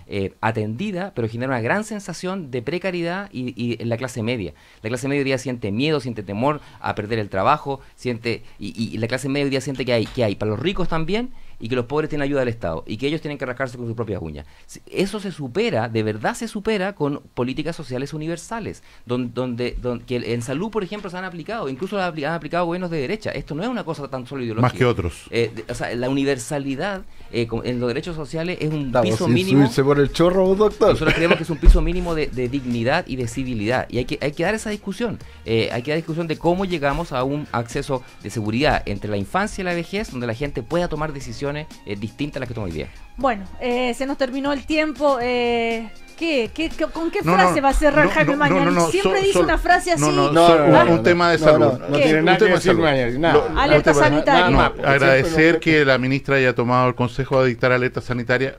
atendida, pero genera una gran sensación de precariedad y, en la clase media. La clase media hoy día siente miedo, siente temor a perder el trabajo, siente y, la clase media hoy día siente que hay, que hay para los ricos también y que los pobres tienen ayuda del Estado y que ellos tienen que rascarse con sus propias uñas. Eso se supera, de verdad se supera con políticas sociales universales, donde, donde, en salud, por ejemplo, se han aplicado, incluso han aplicado gobiernos de derecha. Esto no es una cosa tan solo ideológica. Más que otros. Eh, o sea, la universalidad eh, en los derechos sociales es un piso mínimo. Subirse por el chorro, doctor. Nosotros creemos que es un piso mínimo de, dignidad y de civilidad. Y hay que, hay que dar esa discusión. Eh, hay que dar discusión de cómo llegamos a un acceso de seguridad entre la infancia y la vejez, donde la gente pueda tomar decisiones es eh, distinta a las que tú hoy día. Bueno, eh, se nos terminó el tiempo. Eh, ¿qué, qué, con qué frase va a cerrar Jaime Mañalich? Siempre dice una frase así. No, un, tema de salud. No, tiene nada que decir Alerta sanitaria. agradecer que la ministra haya tomado el consejo de dictar alerta sanitaria.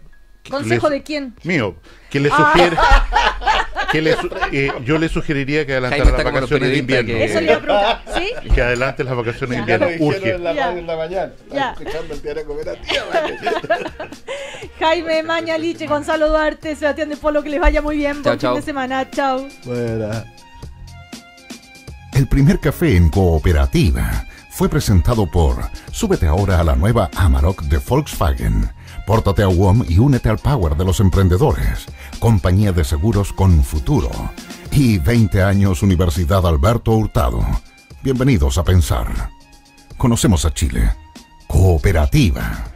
¿Consejo de quién? Mío. Que le sugiere. <laughs> Eh, yo le sugeriría que adelante las vacaciones de invierno. Que... Eso le iba a preguntar, ¿sí? Que adelante las vacaciones de invierno. Urge. En la, En la mañana. <laughs> Jaime Mañaliche, Gonzalo Duarte, Sebastián de Polo, que les vaya muy bien. Chao, Buen fin de semana. Chao. Buena. El primer café en cooperativa fue presentado por Súbete ahora a la nueva Amarok de Volkswagen Pórtate a WOM y únete al Power de los Emprendedores, compañía de seguros con futuro. Y 20 años Universidad Alberto Hurtado. Bienvenidos a Pensar. Conocemos a Chile. Cooperativa.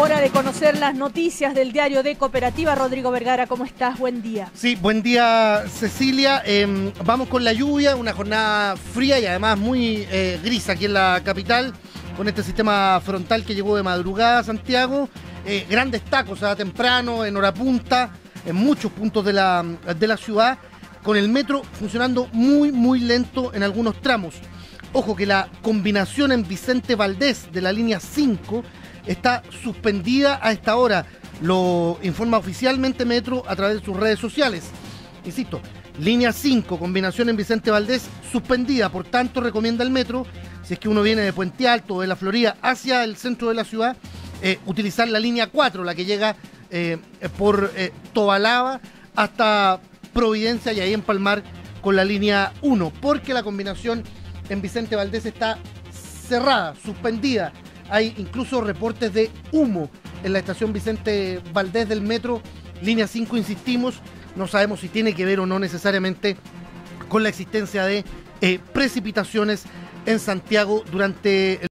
Hora de conocer las noticias del diario de Cooperativa. Rodrigo Vergara, ¿cómo estás? Buen día. Sí, buen día Cecilia. Em, vamos con la lluvia, una jornada fría y además muy eh, gris aquí en la capital, con este sistema frontal que llegó de madrugada a Santiago. Eh, grandes tacos, sea, ¿ah? temprano, en hora punta, en muchos puntos de la, de la ciudad, con el metro funcionando muy, muy lento en algunos tramos. Ojo que la combinación en Vicente Valdés de la línea 5 está suspendida a esta hora. Lo informa oficialmente Metro a través de sus redes sociales. Insisto, línea 5, combinación en Vicente Valdés, suspendida. Por tanto, recomienda el Metro, si es que uno viene de Puente Alto, o de la Florida, hacia el centro de la ciudad, eh, utilizar la línea 4, la que llega eh, por eh, Tobalaba hasta Providencia y ahí Palmar... con la línea 1, porque la combinación en Vicente Valdés está cerrada, suspendida. Hay incluso reportes de humo en la estación Vicente Valdés del metro, línea 5, insistimos. No sabemos si tiene que ver o no necesariamente con la existencia de eh, precipitaciones en Santiago durante el